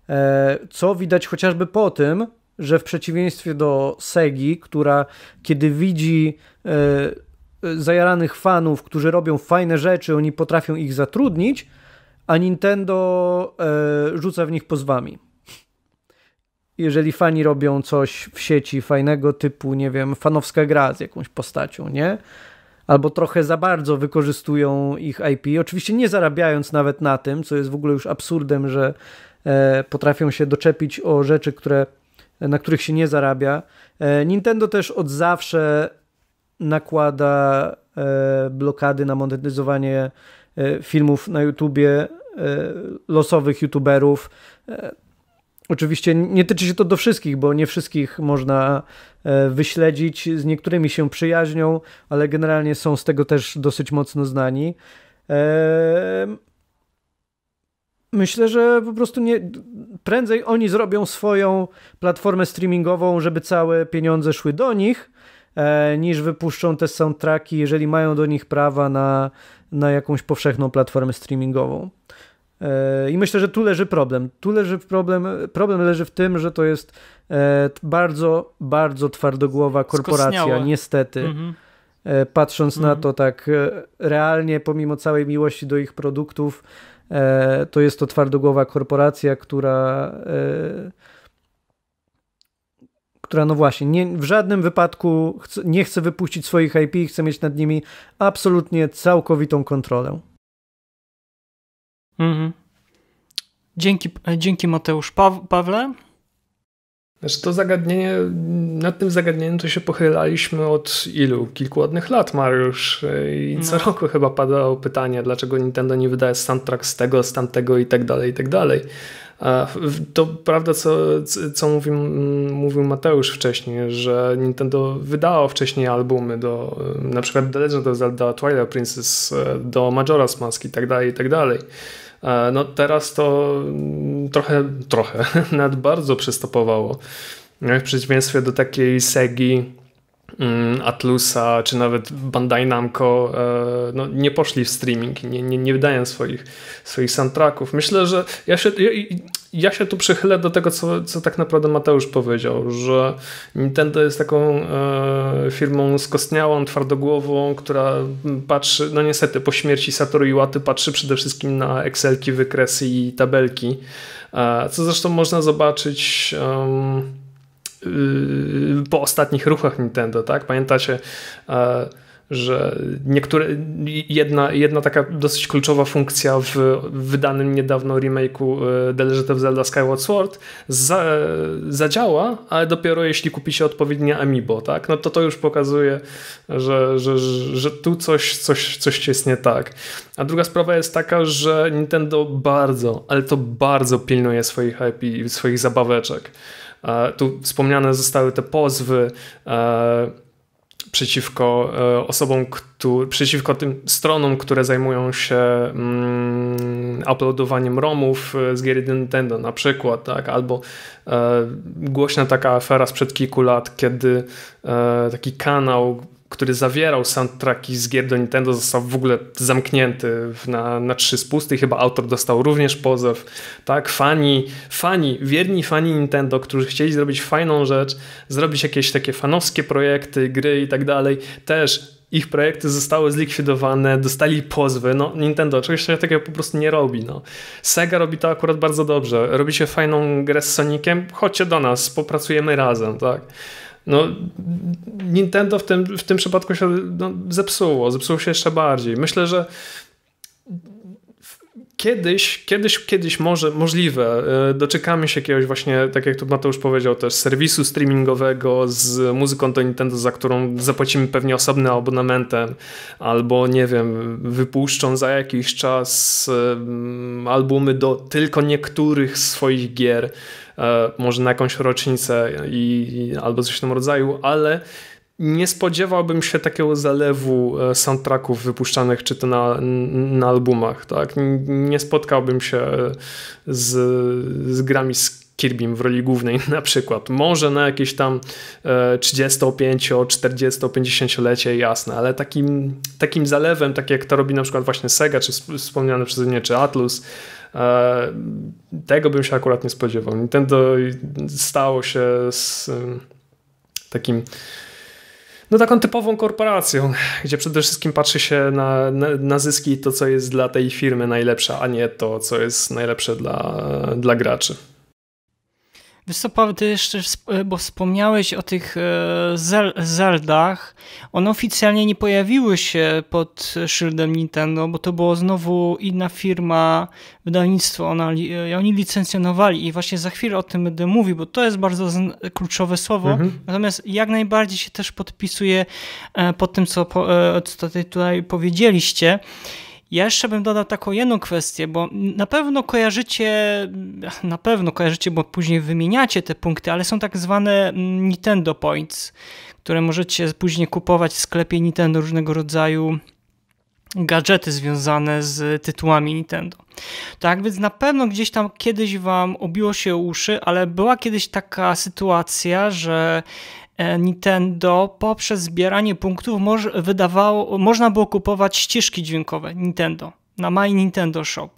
E, co widać chociażby po tym, że w przeciwieństwie do Segi, która kiedy widzi e, zajaranych fanów, którzy robią fajne rzeczy, oni potrafią ich zatrudnić, a Nintendo e, rzuca w nich pozwami jeżeli fani robią coś w sieci fajnego, typu, nie wiem, fanowska gra z jakąś postacią, nie? Albo trochę za bardzo wykorzystują ich IP, oczywiście nie zarabiając nawet na tym, co jest w ogóle już absurdem, że E, potrafią się doczepić o rzeczy, które, na których się nie zarabia. E, Nintendo też od zawsze nakłada e, blokady na monetyzowanie filmów na YouTubie losowych YouTuberów. Oczywiście nie tyczy się to do wszystkich, bo nie wszystkich można wyśledzić. Z niektórymi się przyjaźnią, ale generalnie są z tego też dosyć mocno znani. Myślę, że po prostu nie. Prędzej oni zrobią swoją platformę streamingową, żeby całe pieniądze szły do nich, e, niż wypuszczą te soundtracki, jeżeli mają do nich prawa na, na jakąś powszechną platformę streamingową. E, I myślę, że tu leży problem. Tu leży problem. Problem leży w tym, że to jest e, bardzo, bardzo twardogłowa korporacja, niestety. Mhm. E, patrząc na mhm. to tak e, realnie, pomimo całej miłości do ich produktów, E, to jest to twardogłowa korporacja, która e, która no właśnie nie, w żadnym wypadku nie chce wypuścić swoich IP, chce mieć nad nimi absolutnie całkowitą kontrolę. Mhm. Dzięki, e, dzięki Mateusz. Pa, Pawle, znaczy to zagadnienie, nad tym zagadnieniem to się pochylaliśmy od ilu? Kilku ładnych lat, Mariusz. I no. co roku chyba padało pytanie, dlaczego Nintendo nie wydaje soundtrack z tego, z tamtego i tak dalej, i tak dalej. To prawda, co, co mówił, mówił Mateusz wcześniej, że Nintendo wydało wcześniej albumy do na przykład The Legend of Zelda, Twilight Princess, do Majora's Mask i tak dalej, i tak dalej. E, no teraz to mm, trochę, trochę, nad bardzo przystopowało. W przeciwieństwie do takiej Segi, mm, Atlusa czy nawet Bandai Namco e, no, nie poszli w streaming, nie, nie, nie wydają swoich, swoich soundtracków. Myślę, że ja się, ja, ja się tu przychylę do tego, co, co tak naprawdę Mateusz powiedział, że Nintendo jest taką e, firmą skostniałą, twardogłową, która patrzy, no niestety po śmierci Satoru Iwaty patrzy przede wszystkim na Excelki, wykresy i tabelki, e, co zresztą można zobaczyć... Y, po ostatnich ruchach Nintendo, tak? Pamiętacie, e, że niektóre, jedna, jedna taka dosyć kluczowa funkcja w wydanym niedawno remake'u e, The Legend of Zelda Skyward Sword za, zadziała, ale dopiero jeśli kupi się odpowiednie amiibo, tak? No to to już pokazuje, że, że, że, że tu coś, coś, coś jest nie tak. A druga sprawa jest taka, że Nintendo bardzo, ale to bardzo pilnuje swoich IP i swoich zabaweczek. E, tu wspomniane zostały te pozwy, e, przeciwko e, osobom, przeciwko tym stronom, które zajmują się mm, uploadowaniem ROMów e, z gier Nintendo na przykład, tak? albo e, głośna taka afera sprzed kilku lat, kiedy e, taki kanał który zawierał soundtracki z gier do Nintendo, został w ogóle zamknięty na, na trzy spusty i chyba autor dostał również pozew. Tak, fani, fani, wierni fani Nintendo, którzy chcieli zrobić fajną rzecz, zrobić jakieś takie fanowskie projekty, gry i tak dalej, też ich projekty zostały zlikwidowane, dostali pozwy. No, Nintendo czegoś takiego po prostu nie robi. No. Sega robi to akurat bardzo dobrze. Robi się fajną grę z Soniciem, chodźcie do nas, popracujemy razem, tak no, Nintendo w tym, w tym przypadku się no, zepsuło, zepsuło się jeszcze bardziej. Myślę, że kiedyś, kiedyś, kiedyś może, możliwe, e, doczekamy się jakiegoś właśnie, tak jak tu Mateusz powiedział też, serwisu streamingowego z muzyką do Nintendo, za którą zapłacimy pewnie osobnym abonamentem, albo nie wiem, wypuszczą za jakiś czas e, albumy do tylko niektórych swoich gier, E, może na jakąś rocznicę i, albo coś w tym rodzaju, ale nie spodziewałbym się takiego zalewu e, soundtracków wypuszczanych czy to na, na albumach. Tak? Nie spotkałbym się e, z, z grami z Kirbym w roli głównej na przykład. Może na jakieś tam 35, 40, 50 lecie, jasne, ale takim, takim zalewem, tak jak to robi na przykład właśnie Sega, czy wspomniany przeze mnie, czy Atlus, E, tego bym się akurat nie spodziewał. Nintendo stało się z takim no taką typową korporacją, gdzie przede wszystkim patrzy się na, na, na zyski i to, co jest dla tej firmy najlepsze, a nie to, co jest najlepsze dla, dla graczy. Wysoko, ty jeszcze, e, bo wspomniałeś o tych e, zel Zeldach. One oficjalnie nie pojawiły się pod szyldem Nintendo, bo to było znowu inna firma, wydawnictwo. Ona, e, oni licencjonowali i właśnie za chwilę o tym będę mówił, bo to jest bardzo kluczowe słowo. Mhm. Natomiast jak najbardziej się też podpisuję pod tym, co, po, co tutaj powiedzieliście. Ja jeszcze bym dodał taką jedną kwestię, bo na pewno kojarzycie, na pewno kojarzycie, bo później wymieniacie te punkty, ale są tak zwane Nintendo Points, które możecie później kupować w sklepie Nintendo różnego rodzaju gadżety związane z tytułami Nintendo. Tak więc na pewno gdzieś tam kiedyś wam obiło się uszy, ale była kiedyś taka sytuacja, że E, Nintendo poprzez zbieranie punktów moż, wydawało, można było kupować ścieżki dźwiękowe Nintendo na My Nintendo Shop.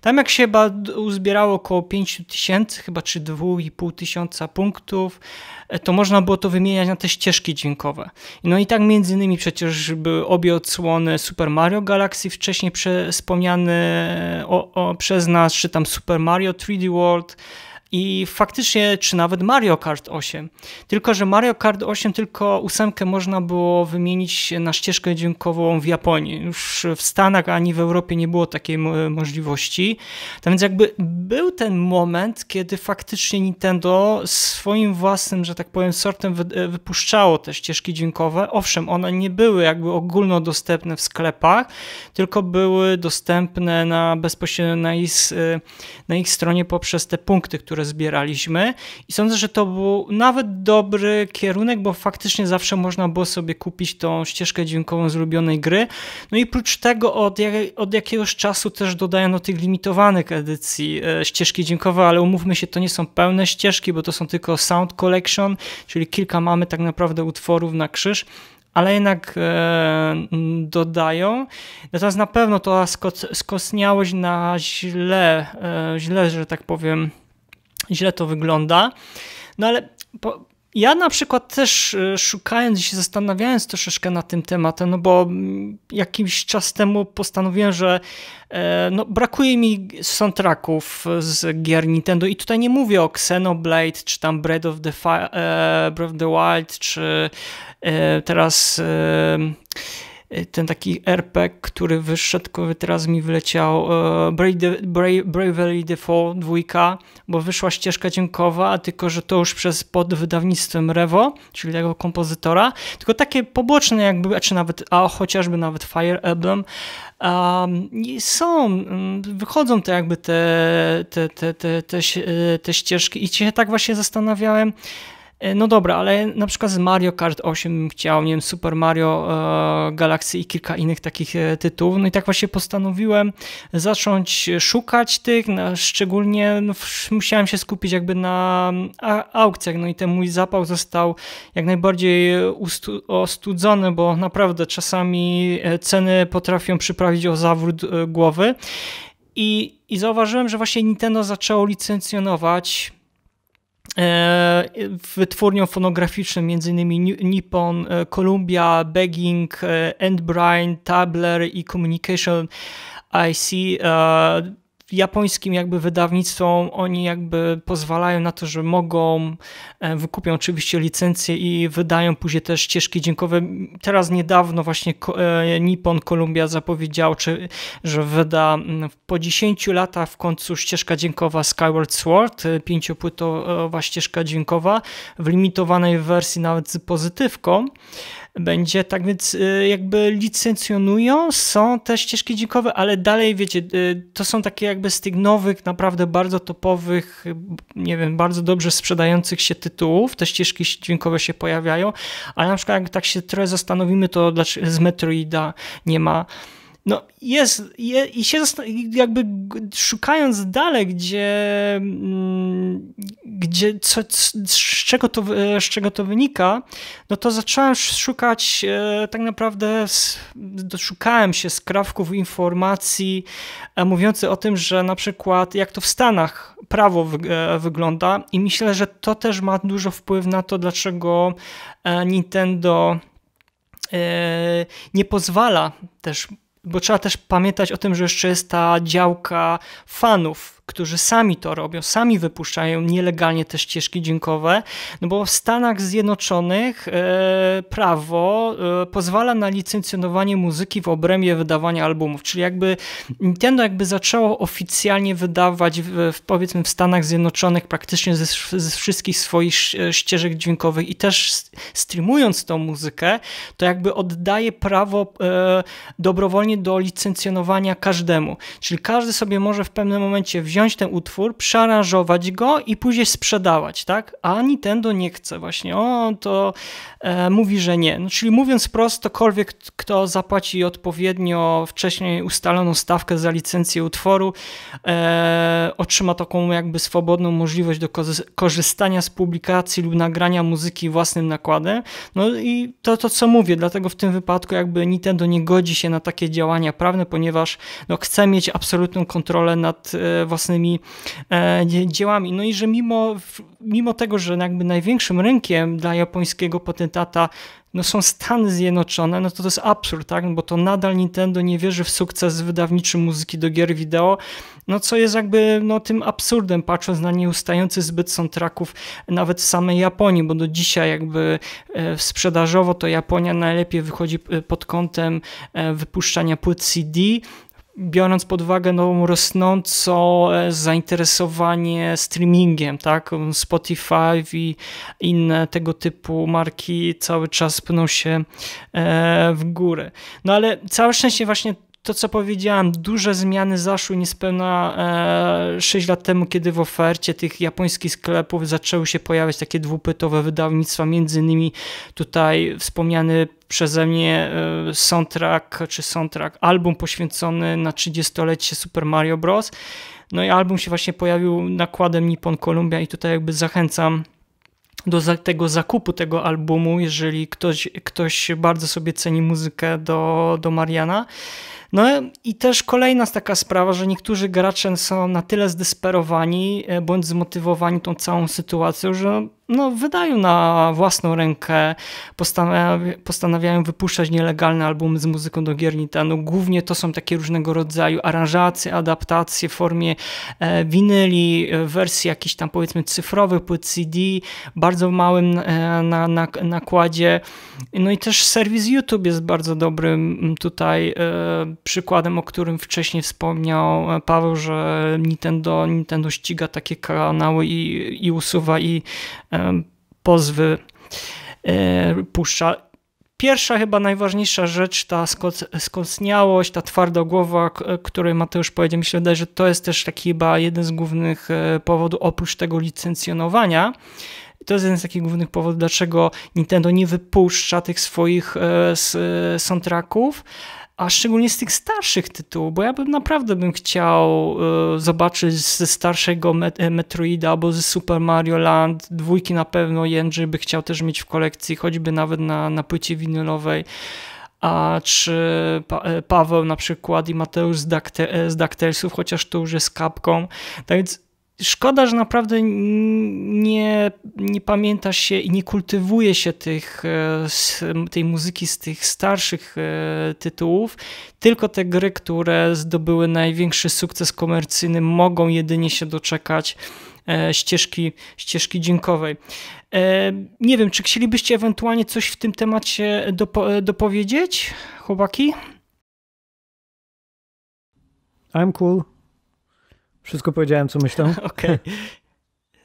Tam jak się chyba uzbierało około 5000, chyba czy 2500 punktów, e, to można było to wymieniać na te ścieżki dźwiękowe. No i tak między innymi przecież były obie odsłony Super Mario Galaxy, wcześniej wspomniane o, o, przez nas, czy tam Super Mario 3D World, i faktycznie, czy nawet Mario Kart 8. Tylko, że Mario Kart 8 tylko ósemkę można było wymienić na ścieżkę dźwiękową w Japonii. Już w Stanach ani w Europie nie było takiej możliwości. Tak więc jakby był ten moment, kiedy faktycznie Nintendo swoim własnym, że tak powiem, sortem wypuszczało te ścieżki dźwiękowe. Owszem, one nie były jakby ogólnodostępne w sklepach, tylko były dostępne na bezpośrednio na ich, na ich stronie poprzez te punkty, które które zbieraliśmy i sądzę, że to był nawet dobry kierunek, bo faktycznie zawsze można było sobie kupić tą ścieżkę dźwiękową z ulubionej gry. No i prócz tego od, jak, od jakiegoś czasu też dodają tych limitowanych edycji e, ścieżki dźwiękowe, ale umówmy się, to nie są pełne ścieżki, bo to są tylko sound collection, czyli kilka mamy tak naprawdę utworów na krzyż ale jednak e, dodają. Natomiast na pewno to skos skosniałość na źle, e, źle, że tak powiem, źle to wygląda. No ale po, ja na przykład też e, szukając i się zastanawiając troszeczkę na tym tematem, no bo mm, jakiś czas temu postanowiłem, że e, no, brakuje mi soundtracków z gier Nintendo i tutaj nie mówię o Xenoblade, czy tam Breath of the, e, Breath of the Wild, czy teraz Y, ten taki RPG, który wyszedł, który teraz mi wyleciał, brave brave Bravely Default 2, bo wyszła ścieżka dźwiękowa, tylko że to już przez pod wydawnictwem Revo, czyli tego kompozytora, tylko takie poboczne jakby, czy nawet, a chociażby nawet Fire Emblem, um, są, mm, wychodzą te jakby te, te, te, te, te, te e, ścieżki i się tak właśnie zastanawiałem, E, no dobra, ale na przykład z Mario Kart 8 chciał, nie wiem, Super Mario e, Galaxy i kilka innych takich e, tytułów. No i tak właśnie postanowiłem zacząć szukać tych, no, szczególnie no, musiałem się skupić jakby na mm, a, aukcjach, no i ten mój zapał został jak najbardziej ostudzony, bo naprawdę czasami e, ceny potrafią przyprawić o zawrót e, głowy. I, I zauważyłem, że właśnie Nintendo zaczęło licencjonować fonograficzną e, fonograficznym, m.in. Nippon, e, Columbia, Begging, Endbrine, Tabler i Communication IC e, japońskim jakby wydawnictwom oni jakby pozwalają na to, że mogą, e, wykupią oczywiście licencję i wydają później też ścieżki dźwiękowe. Teraz niedawno właśnie e, Nippon Columbia zapowiedział, że wyda mm, po 10 latach w końcu ścieżka dźwiękowa Skyward Sword, e, pięciopłytowa ścieżka dźwiękowa w limitowanej wersji nawet z pozytywką będzie. Tak więc y, jakby licencjonują, są te ścieżki dźwiękowe, ale dalej wiecie, y, to są takie jakby z tych nowych, naprawdę bardzo topowych, nie wiem, bardzo dobrze sprzedających się tytułów, te ścieżki dźwiękowe się pojawiają, ale na przykład jak tak się trochę zastanowimy, to z Metroida nie ma no jest je, i się jakby szukając dalej, gdzie, mm, gdzie co, z, czego to, e, z czego to wynika, no to zacząłem szukać e, tak naprawdę, doszukałem się skrawków informacji e, mówiących o tym, że na przykład jak to w Stanach prawo wygląda i myślę, że to też ma dużo wpływ na to, dlaczego Nintendo nie pozwala też bo trzeba też pamiętać o tym, że jeszcze jest ta działka fanów, którzy sami to robią, sami wypuszczają nielegalnie te ścieżki dźwiękowe, no bo w Stanach Zjednoczonych e, prawo e, pozwala na licencjonowanie muzyki w obrębie wydawania albumów, czyli jakby Nintendo jakby zaczęło oficjalnie wydawać w, powiedzmy w Stanach Zjednoczonych praktycznie ze, ze wszystkich swoich e, ścieżek dźwiękowych i też streamując tą muzykę, to jakby oddaje prawo dobrowolnie do licencjonowania każdemu, czyli każdy sobie może w pewnym momencie wziąć wziąć ten utwór, przearanżować go i później sprzedawać, tak? A Nintendo nie chce właśnie. O, to e, mówi, że nie. No, czyli mówiąc prosto, ktokolwiek, kto zapłaci odpowiednio wcześniej ustaloną stawkę za licencję utworu, e, otrzyma taką jakby swobodną możliwość do korzystania z publikacji lub nagrania muzyki własnym nakładem. No i to, to co mówię, dlatego w tym wypadku jakby Nintendo nie godzi się na takie działania prawne, ponieważ no, chce mieć absolutną kontrolę nad e, własnym własnymi e, dziełami. No i że mimo, mimo tego, że jakby największym rynkiem dla japońskiego potentata no są Stany Zjednoczone, no to to jest absurd, tak? bo to nadal Nintendo nie wierzy w sukces wydawniczy muzyki do gier wideo, no co jest jakby no, tym absurdem, patrząc na nieustający zbyt soundtracków nawet samej Japonii, bo do dzisiaj jakby e, sprzedażowo to Japonia najlepiej wychodzi e, pod kątem wypuszczania płyt CD, biorąc pod uwagę no, rosnące zainteresowanie streamingiem, tak? Spotify i inne tego typu marki cały czas pną się e, w górę. No ale całe szczęście właśnie to, co powiedziałem, duże zmiany zaszły niespełna e, 6 lat temu, kiedy w ofercie tych japońskich sklepów zaczęły się pojawiać takie dwupytowe wydawnictwa, między innymi tutaj wspomniany przeze mnie e, soundtrack, czy soundtrack, album poświęcony na 30-lecie Super Mario Bros. No i album się właśnie pojawił nakładem Nippon Columbia i tutaj jakby zachęcam do tego zakupu tego albumu, jeżeli ktoś, ktoś bardzo sobie ceni muzykę do, do Mariana. No i też kolejna taka sprawa, że niektórzy gracze są na tyle zdesperowani e, bądź zmotywowani tą całą sytuacją, że no, wydają na własną rękę, postanawiają, postanawiają wypuszczać nielegalne albumy z muzyką do gier Nintendo. Głównie to są takie różnego rodzaju aranżacje, adaptacje w formie e, winyli, e, wersji jakichś tam powiedzmy cyfrowych płyt CD, bardzo małym e, na, na, nakładzie. No i też serwis YouTube jest bardzo dobrym tutaj e, przykładem, o którym wcześniej wspomniał e, Paweł, że Nintendo, Nintendo ściga takie kanały i, i usuwa i e, E, pozwy e, puszcza. Pierwsza chyba najważniejsza rzecz, ta skocniałość, ta głowa, której Mateusz powiedział, myślę, że to jest też taki chyba jeden z głównych e, powodów, oprócz tego licencjonowania, to jest jeden z takich głównych powodów, dlaczego Nintendo nie wypuszcza tych swoich soundtracków, a szczególnie z tych starszych tytułów, bo ja bym naprawdę bym chciał y, zobaczyć ze starszego Met e, Metroida albo ze Super Mario Land, dwójki na pewno Jędrzej by chciał też mieć w kolekcji, choćby nawet na, na płycie winylowej, a czy pa e, Paweł na przykład i Mateusz z, Dakte z Daktelców, chociaż to już jest kapką, tak więc Szkoda, że naprawdę nie, nie pamięta się i nie kultywuje się tych, e, tej muzyki z tych starszych e, tytułów. Tylko te gry, które zdobyły największy sukces komercyjny, mogą jedynie się doczekać e, ścieżki, ścieżki dźwiękowej. Nie wiem, czy chcielibyście ewentualnie coś w tym temacie dopowiedzieć, chłopaki? I'm cool. Wszystko powiedziałem, co myślę. Okej. Okay.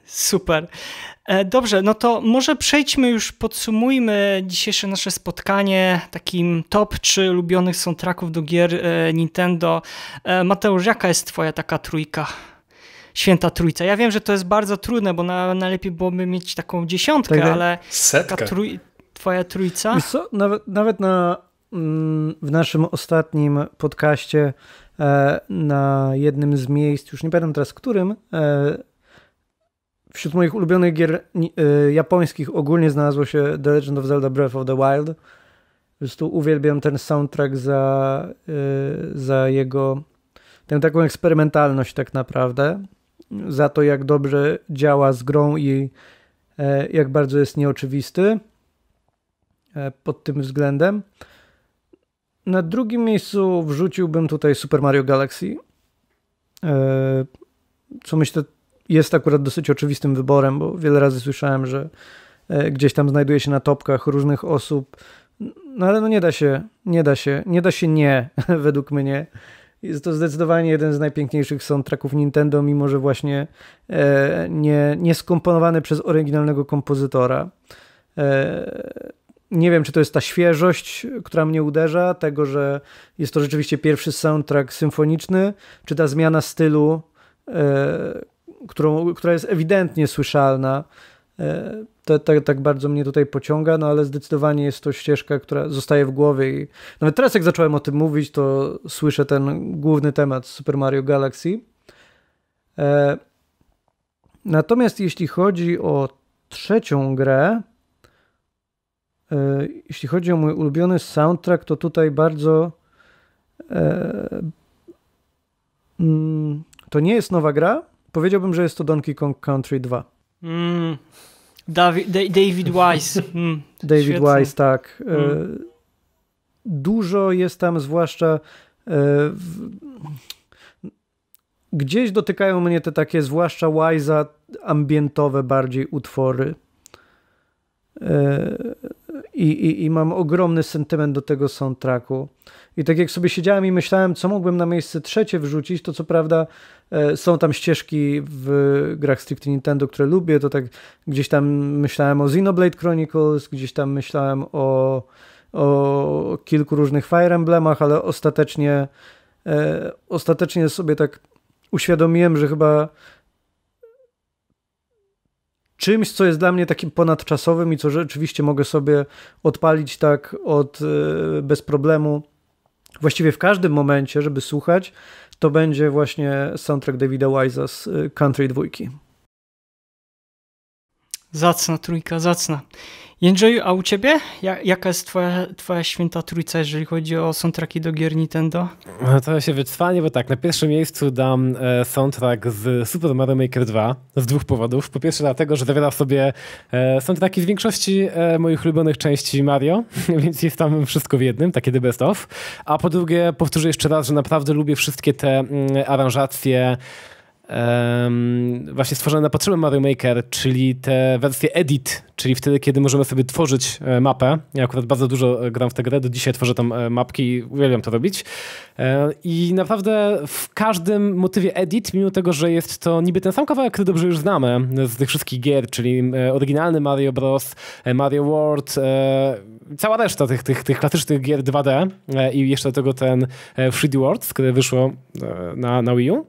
Super. E, dobrze, no to może przejdźmy już, podsumujmy dzisiejsze nasze spotkanie takim top 3 ulubionych soundtracków do gier e, Nintendo. E, Mateusz, jaka jest twoja taka trójka? Święta Trójca. Ja wiem, że to jest bardzo trudne, bo na, najlepiej byłoby mieć taką dziesiątkę, tak, tak. ale setkę. Trój, twoja trójca? Nawet, nawet, na, mm, w naszym ostatnim podcaście E, na jednym z miejsc, już nie pamiętam teraz którym, e, wśród moich ulubionych gier e, japońskich ogólnie znalazło się The Legend of Zelda Breath of the Wild. Po prostu uwielbiam ten soundtrack za, za jego tę taką eksperymentalność tak naprawdę, za to jak dobrze działa z grą i jak bardzo jest nieoczywisty pod tym względem. Na drugim miejscu wrzuciłbym tutaj Super Mario Galaxy, e, co myślę jest akurat dosyć oczywistym wyborem, bo wiele razy słyszałem, że e, gdzieś tam znajduje się na topkach różnych osób, no ale no nie da się, nie da się, nie da się nie, według mnie. Jest to zdecydowanie jeden z najpiękniejszych soundtracków Nintendo, mimo że właśnie e, nie, nie skomponowany przez oryginalnego kompozytora nie wiem, czy to jest ta świeżość, która mnie uderza, tego, że jest to rzeczywiście pierwszy soundtrack symfoniczny, czy ta zmiana stylu, e, którą, która jest ewidentnie słyszalna. E, to, to, tak, tak bardzo mnie tutaj pociąga, no ale zdecydowanie jest to ścieżka, która zostaje w głowie i nawet teraz jak zacząłem o tym mówić, to słyszę ten główny temat Super Mario Galaxy. E, natomiast jeśli chodzi o trzecią grę, E, jeśli chodzi o mój ulubiony soundtrack, to tutaj bardzo. E, mm, to nie jest nowa gra. Powiedziałbym, że jest to Donkey Kong Country 2. Mm. mm. David Wise. Mm. David Świetnie. Wise, tak. E, mm. Dużo jest tam, zwłaszcza. W... Gdzieś dotykają mnie te takie, zwłaszcza Wise'a, ambientowe bardziej utwory i, i, i mam ogromny sentyment do tego soundtracku. I tak jak sobie siedziałem i myślałem, co mógłbym na miejsce trzecie wrzucić, to co prawda e, są tam ścieżki w grach stricte Nintendo, które lubię, to tak gdzieś tam myślałem o Xenoblade Chronicles, gdzieś tam myślałem o, o kilku różnych Fire Emblemach, ale ostatecznie, e, ostatecznie sobie tak uświadomiłem, że chyba czymś, co jest dla mnie takim ponadczasowym i co rzeczywiście mogę sobie odpalić tak od e, bez problemu właściwie w każdym momencie, żeby słuchać, to będzie właśnie soundtrack Davida Wise'a z e, Country Dwójki. Zacna trójka, zacna. Jędrzeju, a u ciebie? Jaka jest twoja, twoja święta trójca, jeżeli chodzi o soundtracki do gier Nintendo? No to się wytrwanie, bo tak, na pierwszym miejscu dam e, soundtrack z Super Mario Maker 2 z dwóch powodów. Po pierwsze dlatego, że zawiera w sobie e, soundtracki z większości e, moich ulubionych części Mario, więc jest tam wszystko w jednym, takie the best of. A po drugie, powtórzę jeszcze raz, że naprawdę lubię wszystkie te mm, aranżacje, właśnie stworzone na potrzeby Mario Maker, czyli te wersje edit, czyli wtedy, kiedy możemy sobie tworzyć e, mapę. Ja akurat bardzo dużo e, gram w tę grę, do dzisiaj tworzę tam e, mapki i uwielbiam to robić. I naprawdę w każdym motywie edit, mimo tego, że jest to niby ten sam kawałek, który dobrze już znamy z tych wszystkich gier, czyli oryginalny Mario Bros., Mario World, cała reszta tych, tych, tych klasycznych gier 2D i jeszcze do tego ten 3D World, które wyszło na, na Wii U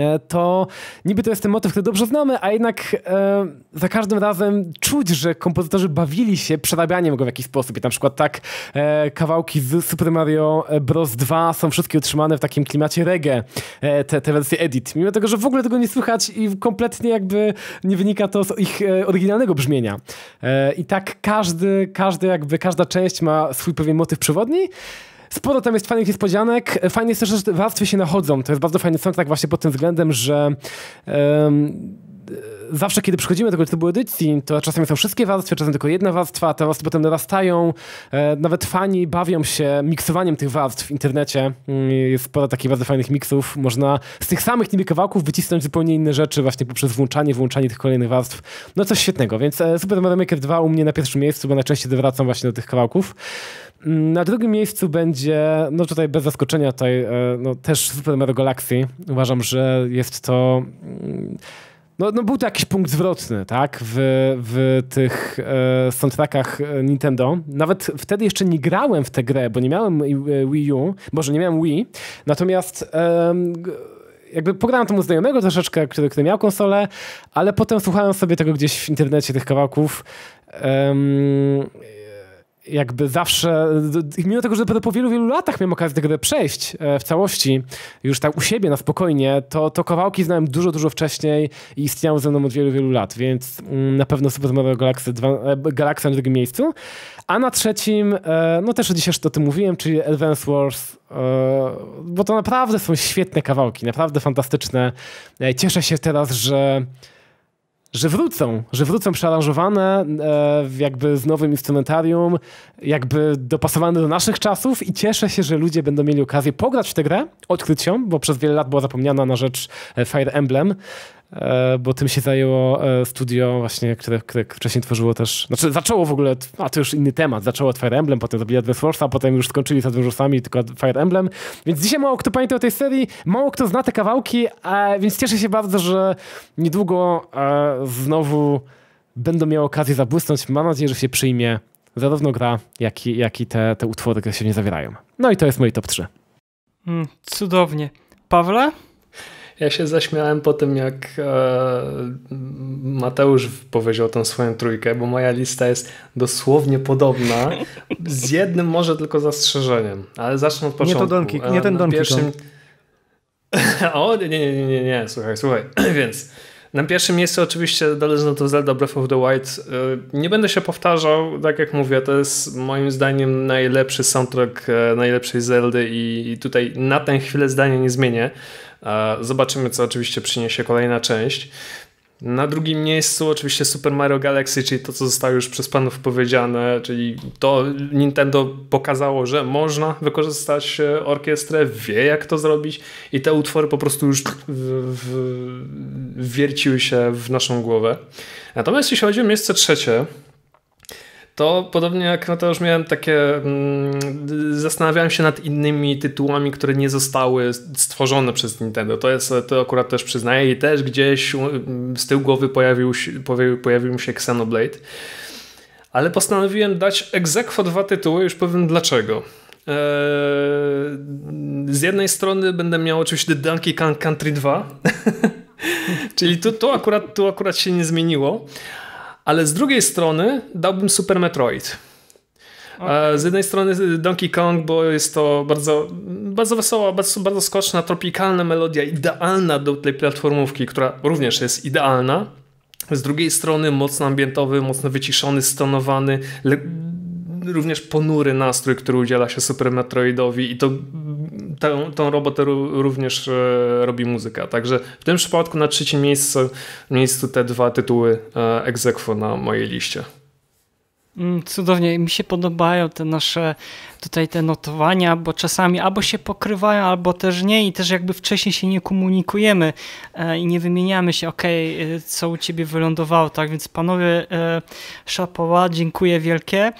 E, to niby to jest ten motyw, który dobrze znamy, a jednak e, za każdym razem czuć, że kompozytorzy bawili się przerabianiem go w jakiś sposób. I na przykład tak e, kawałki z Super Mario Bros. 2 są wszystkie utrzymane w takim klimacie reggae, e, te, te wersje edit. Mimo tego, że w ogóle tego nie słychać i kompletnie jakby nie wynika to z ich e, oryginalnego brzmienia. E, I tak każdy, każdy jakby, każda część ma swój pewien motyw przewodni, Sporo tam jest fajnych niespodzianek. Fajnie jest też, że warstwy się nachodzą. To jest bardzo fajny song, tak właśnie pod tym względem, że um, E, zawsze, kiedy przychodzimy do tego typu edycji, to czasami są wszystkie warstwy, czasem tylko jedna warstwa, te warstwy potem narastają. E, nawet fani bawią się miksowaniem tych warstw w internecie. Mm, jest sporo takich bardzo fajnych miksów. Można z tych samych niby kawałków wycisnąć zupełnie inne rzeczy właśnie poprzez włączanie, włączanie tych kolejnych warstw. No coś świetnego, więc e, Super Mario Maker 2 u mnie na pierwszym miejscu, bo najczęściej wracam właśnie do tych kawałków. Mm, na drugim miejscu będzie, no tutaj bez zaskoczenia, tutaj no, też Super Mario Galaxy. Uważam, że jest to mm, no, no był to jakiś punkt zwrotny, tak, w, w tych e, soundtrackach e, Nintendo. Nawet wtedy jeszcze nie grałem w tę grę, bo nie miałem e, Wii U, może nie miałem Wii, natomiast... E, jakby pograłem temu znajomego troszeczkę, który, który miał konsolę, ale potem słuchałem sobie tego gdzieś w internecie, tych kawałków jakby zawsze, mimo tego, że dopiero po wielu, wielu latach miałem okazję tę przejść e, w całości, już tak u siebie na spokojnie, to, to kawałki znałem dużo, dużo wcześniej i istniały ze mną od wielu, wielu lat, więc mm, na pewno Super Mario Galaxy, 2, e, Galaxy na drugim miejscu. A na trzecim, e, no też dzisiaj o tym mówiłem, czyli Advance Wars, bo to naprawdę są świetne kawałki, naprawdę fantastyczne. Cieszę się teraz, że że wrócą, że wrócą przearanżowane, e, jakby z nowym instrumentarium, jakby dopasowane do naszych czasów i cieszę się, że ludzie będą mieli okazję pograć w tę grę, odkryć ją, bo przez wiele lat była zapomniana na rzecz e, Fire Emblem. E, bo tym się zajęło e, studio właśnie, które, które wcześniej tworzyło też, znaczy zaczęło w ogóle, a to już inny temat, zaczęło od Fire Emblem, potem zrobili Adventuresa, potem już skończyli z Adventuresami, tylko Fire Emblem, więc dzisiaj mało kto pamięta o tej serii, mało kto zna te kawałki, e, więc cieszę się bardzo, że niedługo znowu będą miały okazję zabłysnąć, mam nadzieję, że się przyjmie zarówno gra, jak i, jak i te, te utwory, które się nie zawierają. No i to jest mój top 3. Hmm, cudownie. Pawle? Ja się zaśmiałem po tym, jak e, Mateusz powiedział tą swoją trójkę, bo moja lista jest dosłownie podobna, z jednym może tylko zastrzeżeniem, ale zacznę od początku. Nie, to donki, nie e, ten donki. pierwszym... O, nie, nie, nie, nie, nie, słuchaj, słuchaj. Więc na pierwszym miejscu oczywiście The Legend Zelda Breath of the Wild. Y, nie będę się powtarzał, tak jak mówię, to jest moim zdaniem najlepszy soundtrack e, najlepszej Zeldy i tutaj na tę chwilę zdanie nie zmienię. E, zobaczymy, co oczywiście przyniesie kolejna część. Na drugim miejscu oczywiście Super Mario Galaxy, czyli to, co zostało już przez panów powiedziane, czyli to Nintendo pokazało, że można wykorzystać e, orkiestrę, wie jak to zrobić i te utwory po prostu już w, w wierciły się w naszą głowę. Natomiast jeśli chodzi o miejsce trzecie, to podobnie jak no to już miałem takie. Mm, zastanawiałem się nad innymi tytułami, które nie zostały stworzone przez Nintendo. To jest, to akurat też przyznaję i też gdzieś mm, z tyłu głowy pojawił się, pojawił, pojawił się Xenoblade. Ale postanowiłem dać egzekwo dwa tytuły, już powiem dlaczego. Eee, z jednej strony będę miał oczywiście The Donkey Kong Country 2, czyli tu, tu, akurat, tu akurat się nie zmieniło, ale z drugiej strony dałbym Super Metroid. E, okay. Z jednej strony Donkey Kong, bo jest to bardzo, bardzo wesoła, bardzo, bardzo skoczna, tropikalna melodia, idealna do tej platformówki, która również jest idealna. Z drugiej strony mocno ambientowy, mocno wyciszony, stonowany, le- również ponury nastrój, który udziela się Super Metroidowi i to tę, tą robotę również e, robi muzyka. Także w tym przypadku na trzecim miejscu, miejscu te dwa tytuły e, egzekwo na mojej liście. Mm, cudownie, mi się podobają te nasze tutaj te notowania, bo czasami albo się pokrywają, albo też nie i też jakby wcześniej się nie komunikujemy e, i nie wymieniamy się, okej, okay, e, co u ciebie wylądowało, tak, więc panowie e, szapoła, dziękuję wielkie.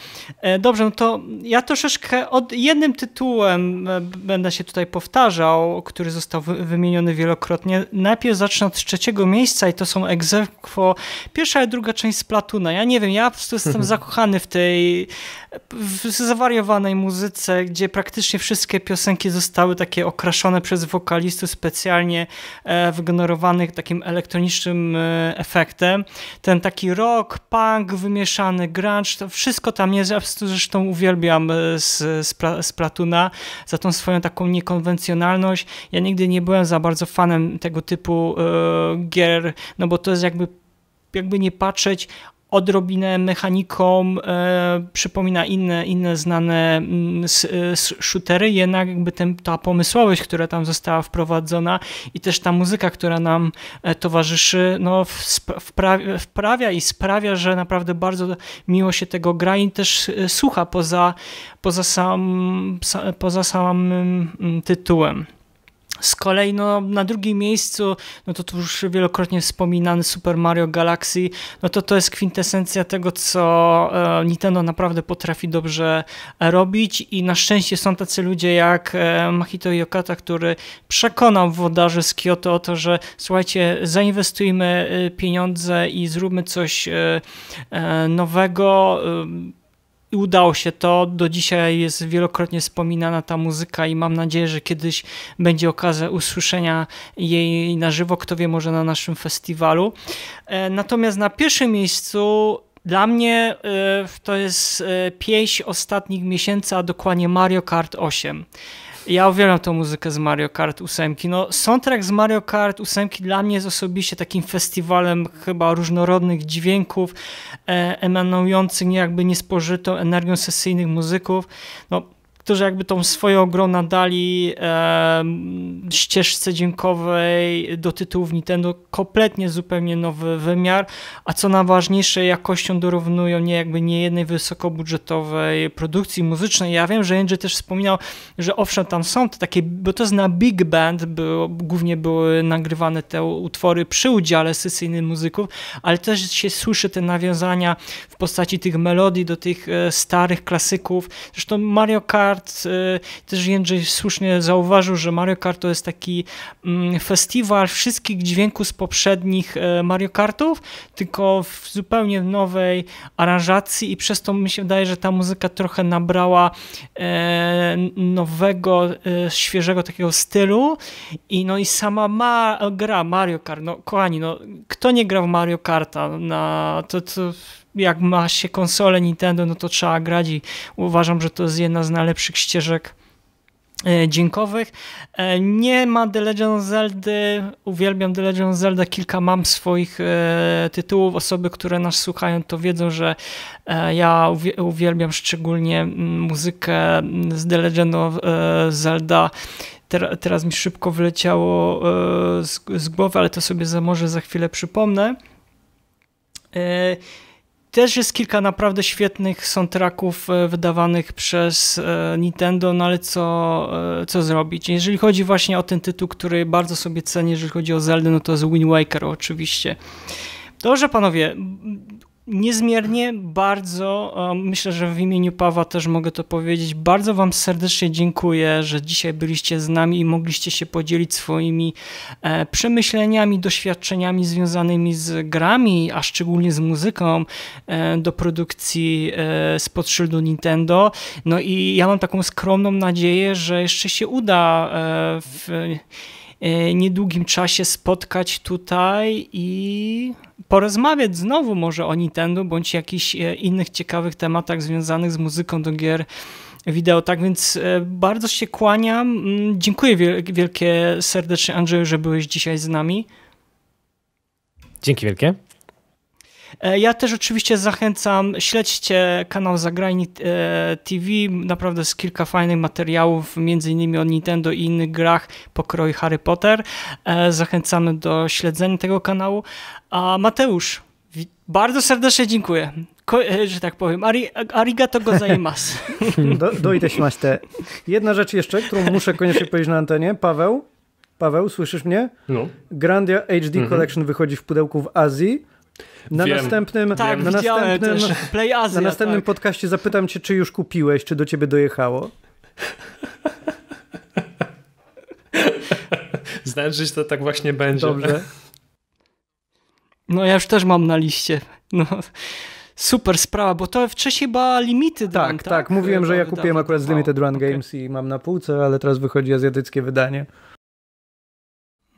Dobrze, no to ja troszeczkę od jednym tytułem będę się tutaj powtarzał, który został wymieniony wielokrotnie. Najpierw zacznę od trzeciego miejsca i to są egzekwo pierwsza i druga część Splatuna. Ja nie wiem, ja po prostu jestem zakochany w tej w zawariowanej muzyce muzyce, gdzie praktycznie wszystkie piosenki zostały takie okraszone przez wokalistów specjalnie e, wygenerowanych takim elektronicznym e, efektem. Ten taki rock, punk wymieszany, grunge, to wszystko tam jest. Ja zresztą uwielbiam e, z, z, z Platuna za tą swoją taką niekonwencjonalność. Ja nigdy nie byłem za bardzo fanem tego typu e, gier, no bo to jest jakby jakby nie patrzeć, odrobinę mechaniką e, przypomina inne, inne znane mm, e, shootery, jednak jakby ten, ta pomysłowość, która tam została wprowadzona i też ta muzyka, która nam e, towarzyszy, no wprawia, wprawia i sprawia, że naprawdę bardzo miło się tego gra i też słucha poza, poza, sam, poza samym mm, tytułem. Z kolei no, na drugim miejscu, no to tu już wielokrotnie wspominany Super Mario Galaxy, no to to jest kwintesencja tego, co e, Nintendo naprawdę potrafi dobrze e, robić i na szczęście są tacy ludzie jak e, Mahito Yokata, który przekonał wodarzy z Kyoto o to, że słuchajcie, zainwestujmy pieniądze i zróbmy coś nowego, i udało się to. Do dzisiaj jest wielokrotnie wspominana ta muzyka i mam nadzieję, że kiedyś będzie okazja usłyszenia jej na żywo, kto wie, może na naszym festiwalu. E, natomiast na pierwszym miejscu dla mnie e, to jest e, pieśń ostatnich miesięcy, a dokładnie Mario Kart 8. Ja uwielbiam tą muzykę z Mario Kart 8. No, soundtrack z Mario Kart 8 dla mnie jest osobiście takim festiwalem chyba różnorodnych dźwięków e, emanujących jakby niespożytą energią sesyjnych muzyków. No, którzy jakby tą swoją grą nadali e, ścieżce dźwiękowej do tytułów Nintendo kompletnie zupełnie nowy wymiar, a co najważniejsze jakością dorównują nie jakby nie jednej wysokobudżetowej produkcji muzycznej. Ja wiem, że Andrzej też wspominał, że owszem tam są te takie, bo to jest na big band, było, głównie były nagrywane te utwory przy udziale sesyjnych muzyków, ale też się słyszy te nawiązania w postaci tych melodii do tych e, starych klasyków. Zresztą Mario Kart Kart, y, też Jędrzej słusznie zauważył, że Mario Kart to jest taki mm, festiwal wszystkich dźwięków z poprzednich e, Mario Kartów, tylko w zupełnie nowej aranżacji i przez to mi się wydaje, że ta muzyka trochę nabrała e, nowego, e, świeżego takiego stylu i no i sama ma, gra Mario Kart, no kochani, no kto nie grał w Mario Karta, no to, to jak ma się konsolę Nintendo, no to trzeba grać i uważam, że to jest jedna z najlepszych ścieżek e, dźwiękowych. E, nie ma The Legend of Zelda, uwielbiam The Legend of Zelda, kilka mam swoich e, tytułów. Osoby, które nas słuchają, to wiedzą, że ja uwielbiam szczególnie muzykę z The Legend of Zelda teraz mi szybko wyleciało z, głowy, ale to sobie za, może za chwilę przypomnę też jest kilka naprawdę świetnych soundtracków e, wydawanych przez e, Nintendo, no ale co, e, co zrobić? Jeżeli chodzi właśnie o ten tytuł, który bardzo sobie cenię, jeżeli chodzi o Zelda, no to jest Wind Waker oczywiście. Dobrze panowie, niezmiernie bardzo, myślę, że w imieniu Pawła też mogę to powiedzieć, bardzo Wam serdecznie dziękuję, że dzisiaj byliście z nami i mogliście się podzielić swoimi e, przemyśleniami, doświadczeniami związanymi z grami, a szczególnie z muzyką e, do produkcji spod e, szyldu Nintendo. No i ja mam taką skromną nadzieję, że jeszcze się uda w E, niedługim czasie spotkać tutaj i porozmawiać znowu może o Nintendo bądź jakichś e, innych ciekawych tematach związanych z muzyką do gier wideo. Tak więc e, bardzo się kłaniam. Mm, dziękuję wielkie serdecznie Andrzeju, że byłeś dzisiaj z nami. Dzięki wielkie. E, ja też oczywiście zachęcam, śledźcie kanał Zagrani e, TV, naprawdę z kilka fajnych materiałów, między innymi o Nintendo i innych grach pokroi Harry Potter. E, zachęcamy do śledzenia tego kanału. A Mateusz, bardzo serdecznie dziękuję. Ko że tak powiem, Ari, arigato gozaimasu. Do, dojdę te Jedna rzecz jeszcze, którą muszę koniecznie powiedzieć na antenie. Paweł, Paweł, słyszysz mnie? No. Grandia HD mhm. Collection wychodzi w pudełku w Azji. Na wiem, następnym, tak, na następnym, Play Asia, na następnym tak. podcaście zapytam cię, czy już kupiłeś, czy do ciebie dojechało. Znaczy, że to tak właśnie będzie. Dobrze. No ja już też mam na liście. No. Super sprawa, bo to wcześniej była Limited tak, Run, tak? Tak, mówiłem, że ja kupiłem akurat z Limited Run Games okay. i mam na półce, ale teraz wychodzi azjatyckie wydanie.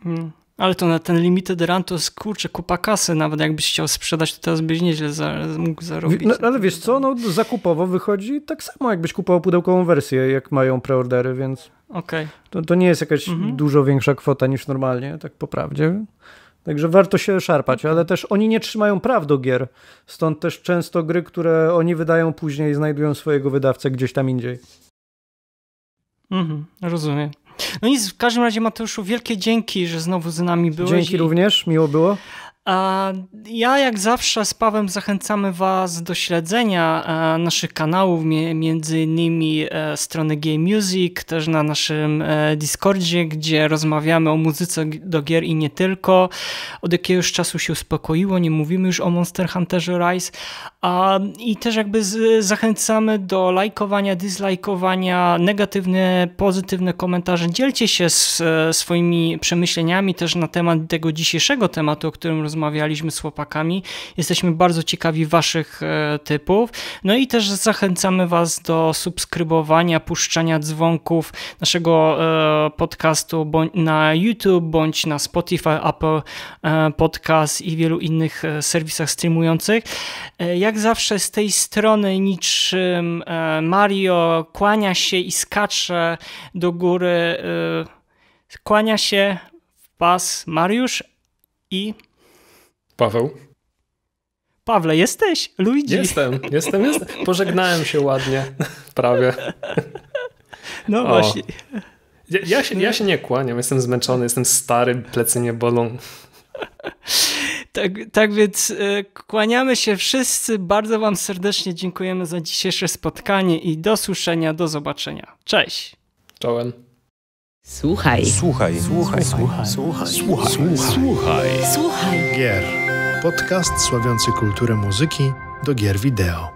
Hmm. Ale to na ten Limited Run to jest kurczę kupa kasy, nawet jakbyś chciał sprzedać, to teraz byś nieźle za, mógł zarobić. No, ale wiesz co, no zakupowo wychodzi tak samo, jakbyś kupował pudełkową wersję, jak mają preordery, więc okay. to, to nie jest jakaś mhm. dużo większa kwota niż normalnie, tak po prawdzie. Także warto się szarpać, ale też oni nie trzymają praw do gier, stąd też często gry, które oni wydają później znajdują swojego wydawcę gdzieś tam indziej. Mhm, rozumiem. No nic, w każdym razie Mateuszu, wielkie dzięki, że znowu z nami byłeś. Dzięki i... również, miło było. A ja jak zawsze z Pawem zachęcamy Was do śledzenia e, naszych kanałów, między innymi e, strony Game Music, też na naszym e, Discordzie, gdzie rozmawiamy o muzyce do gier i nie tylko. Od jakiegoś czasu się uspokoiło, nie mówimy już o Monster Hunterze Rise. I też jakby zachęcamy do lajkowania, dislajkowania, negatywne, pozytywne komentarze. Dzielcie się swoimi przemyśleniami też na temat tego dzisiejszego tematu, o którym rozmawiamy rozmawialiśmy z chłopakami. Jesteśmy bardzo ciekawi Waszych e, typów. No i też zachęcamy Was do subskrybowania, puszczania dzwonków naszego e, podcastu na YouTube, bądź na Spotify, Apple e, Podcast i wielu innych serwisach streamujących. Jak zawsze z tej strony niczym Mario kłania się i skacze do góry. Kłania się w pas Mariusz i Paweł? Pawle, jesteś? Luigi? Jestem, jestem, jestem. Pożegnałem się ładnie, prawie. No o. właśnie. Ja, ja, się, ja się nie kłaniam, jestem zmęczony, jestem stary, plecy mnie bolą. Tak, tak więc kłaniamy się wszyscy. Bardzo Wam serdecznie dziękujemy za dzisiejsze spotkanie i do słyszenia, do zobaczenia. Cześć. Czołem. Słuchaj. Słuchaj. Słuchaj. Słuchaj. Słuchaj. Słuchaj. Słuchaj. Słuchaj. Słuchaj. Słuchaj. Gier podcast sławiący kulturę muzyki do gier wideo.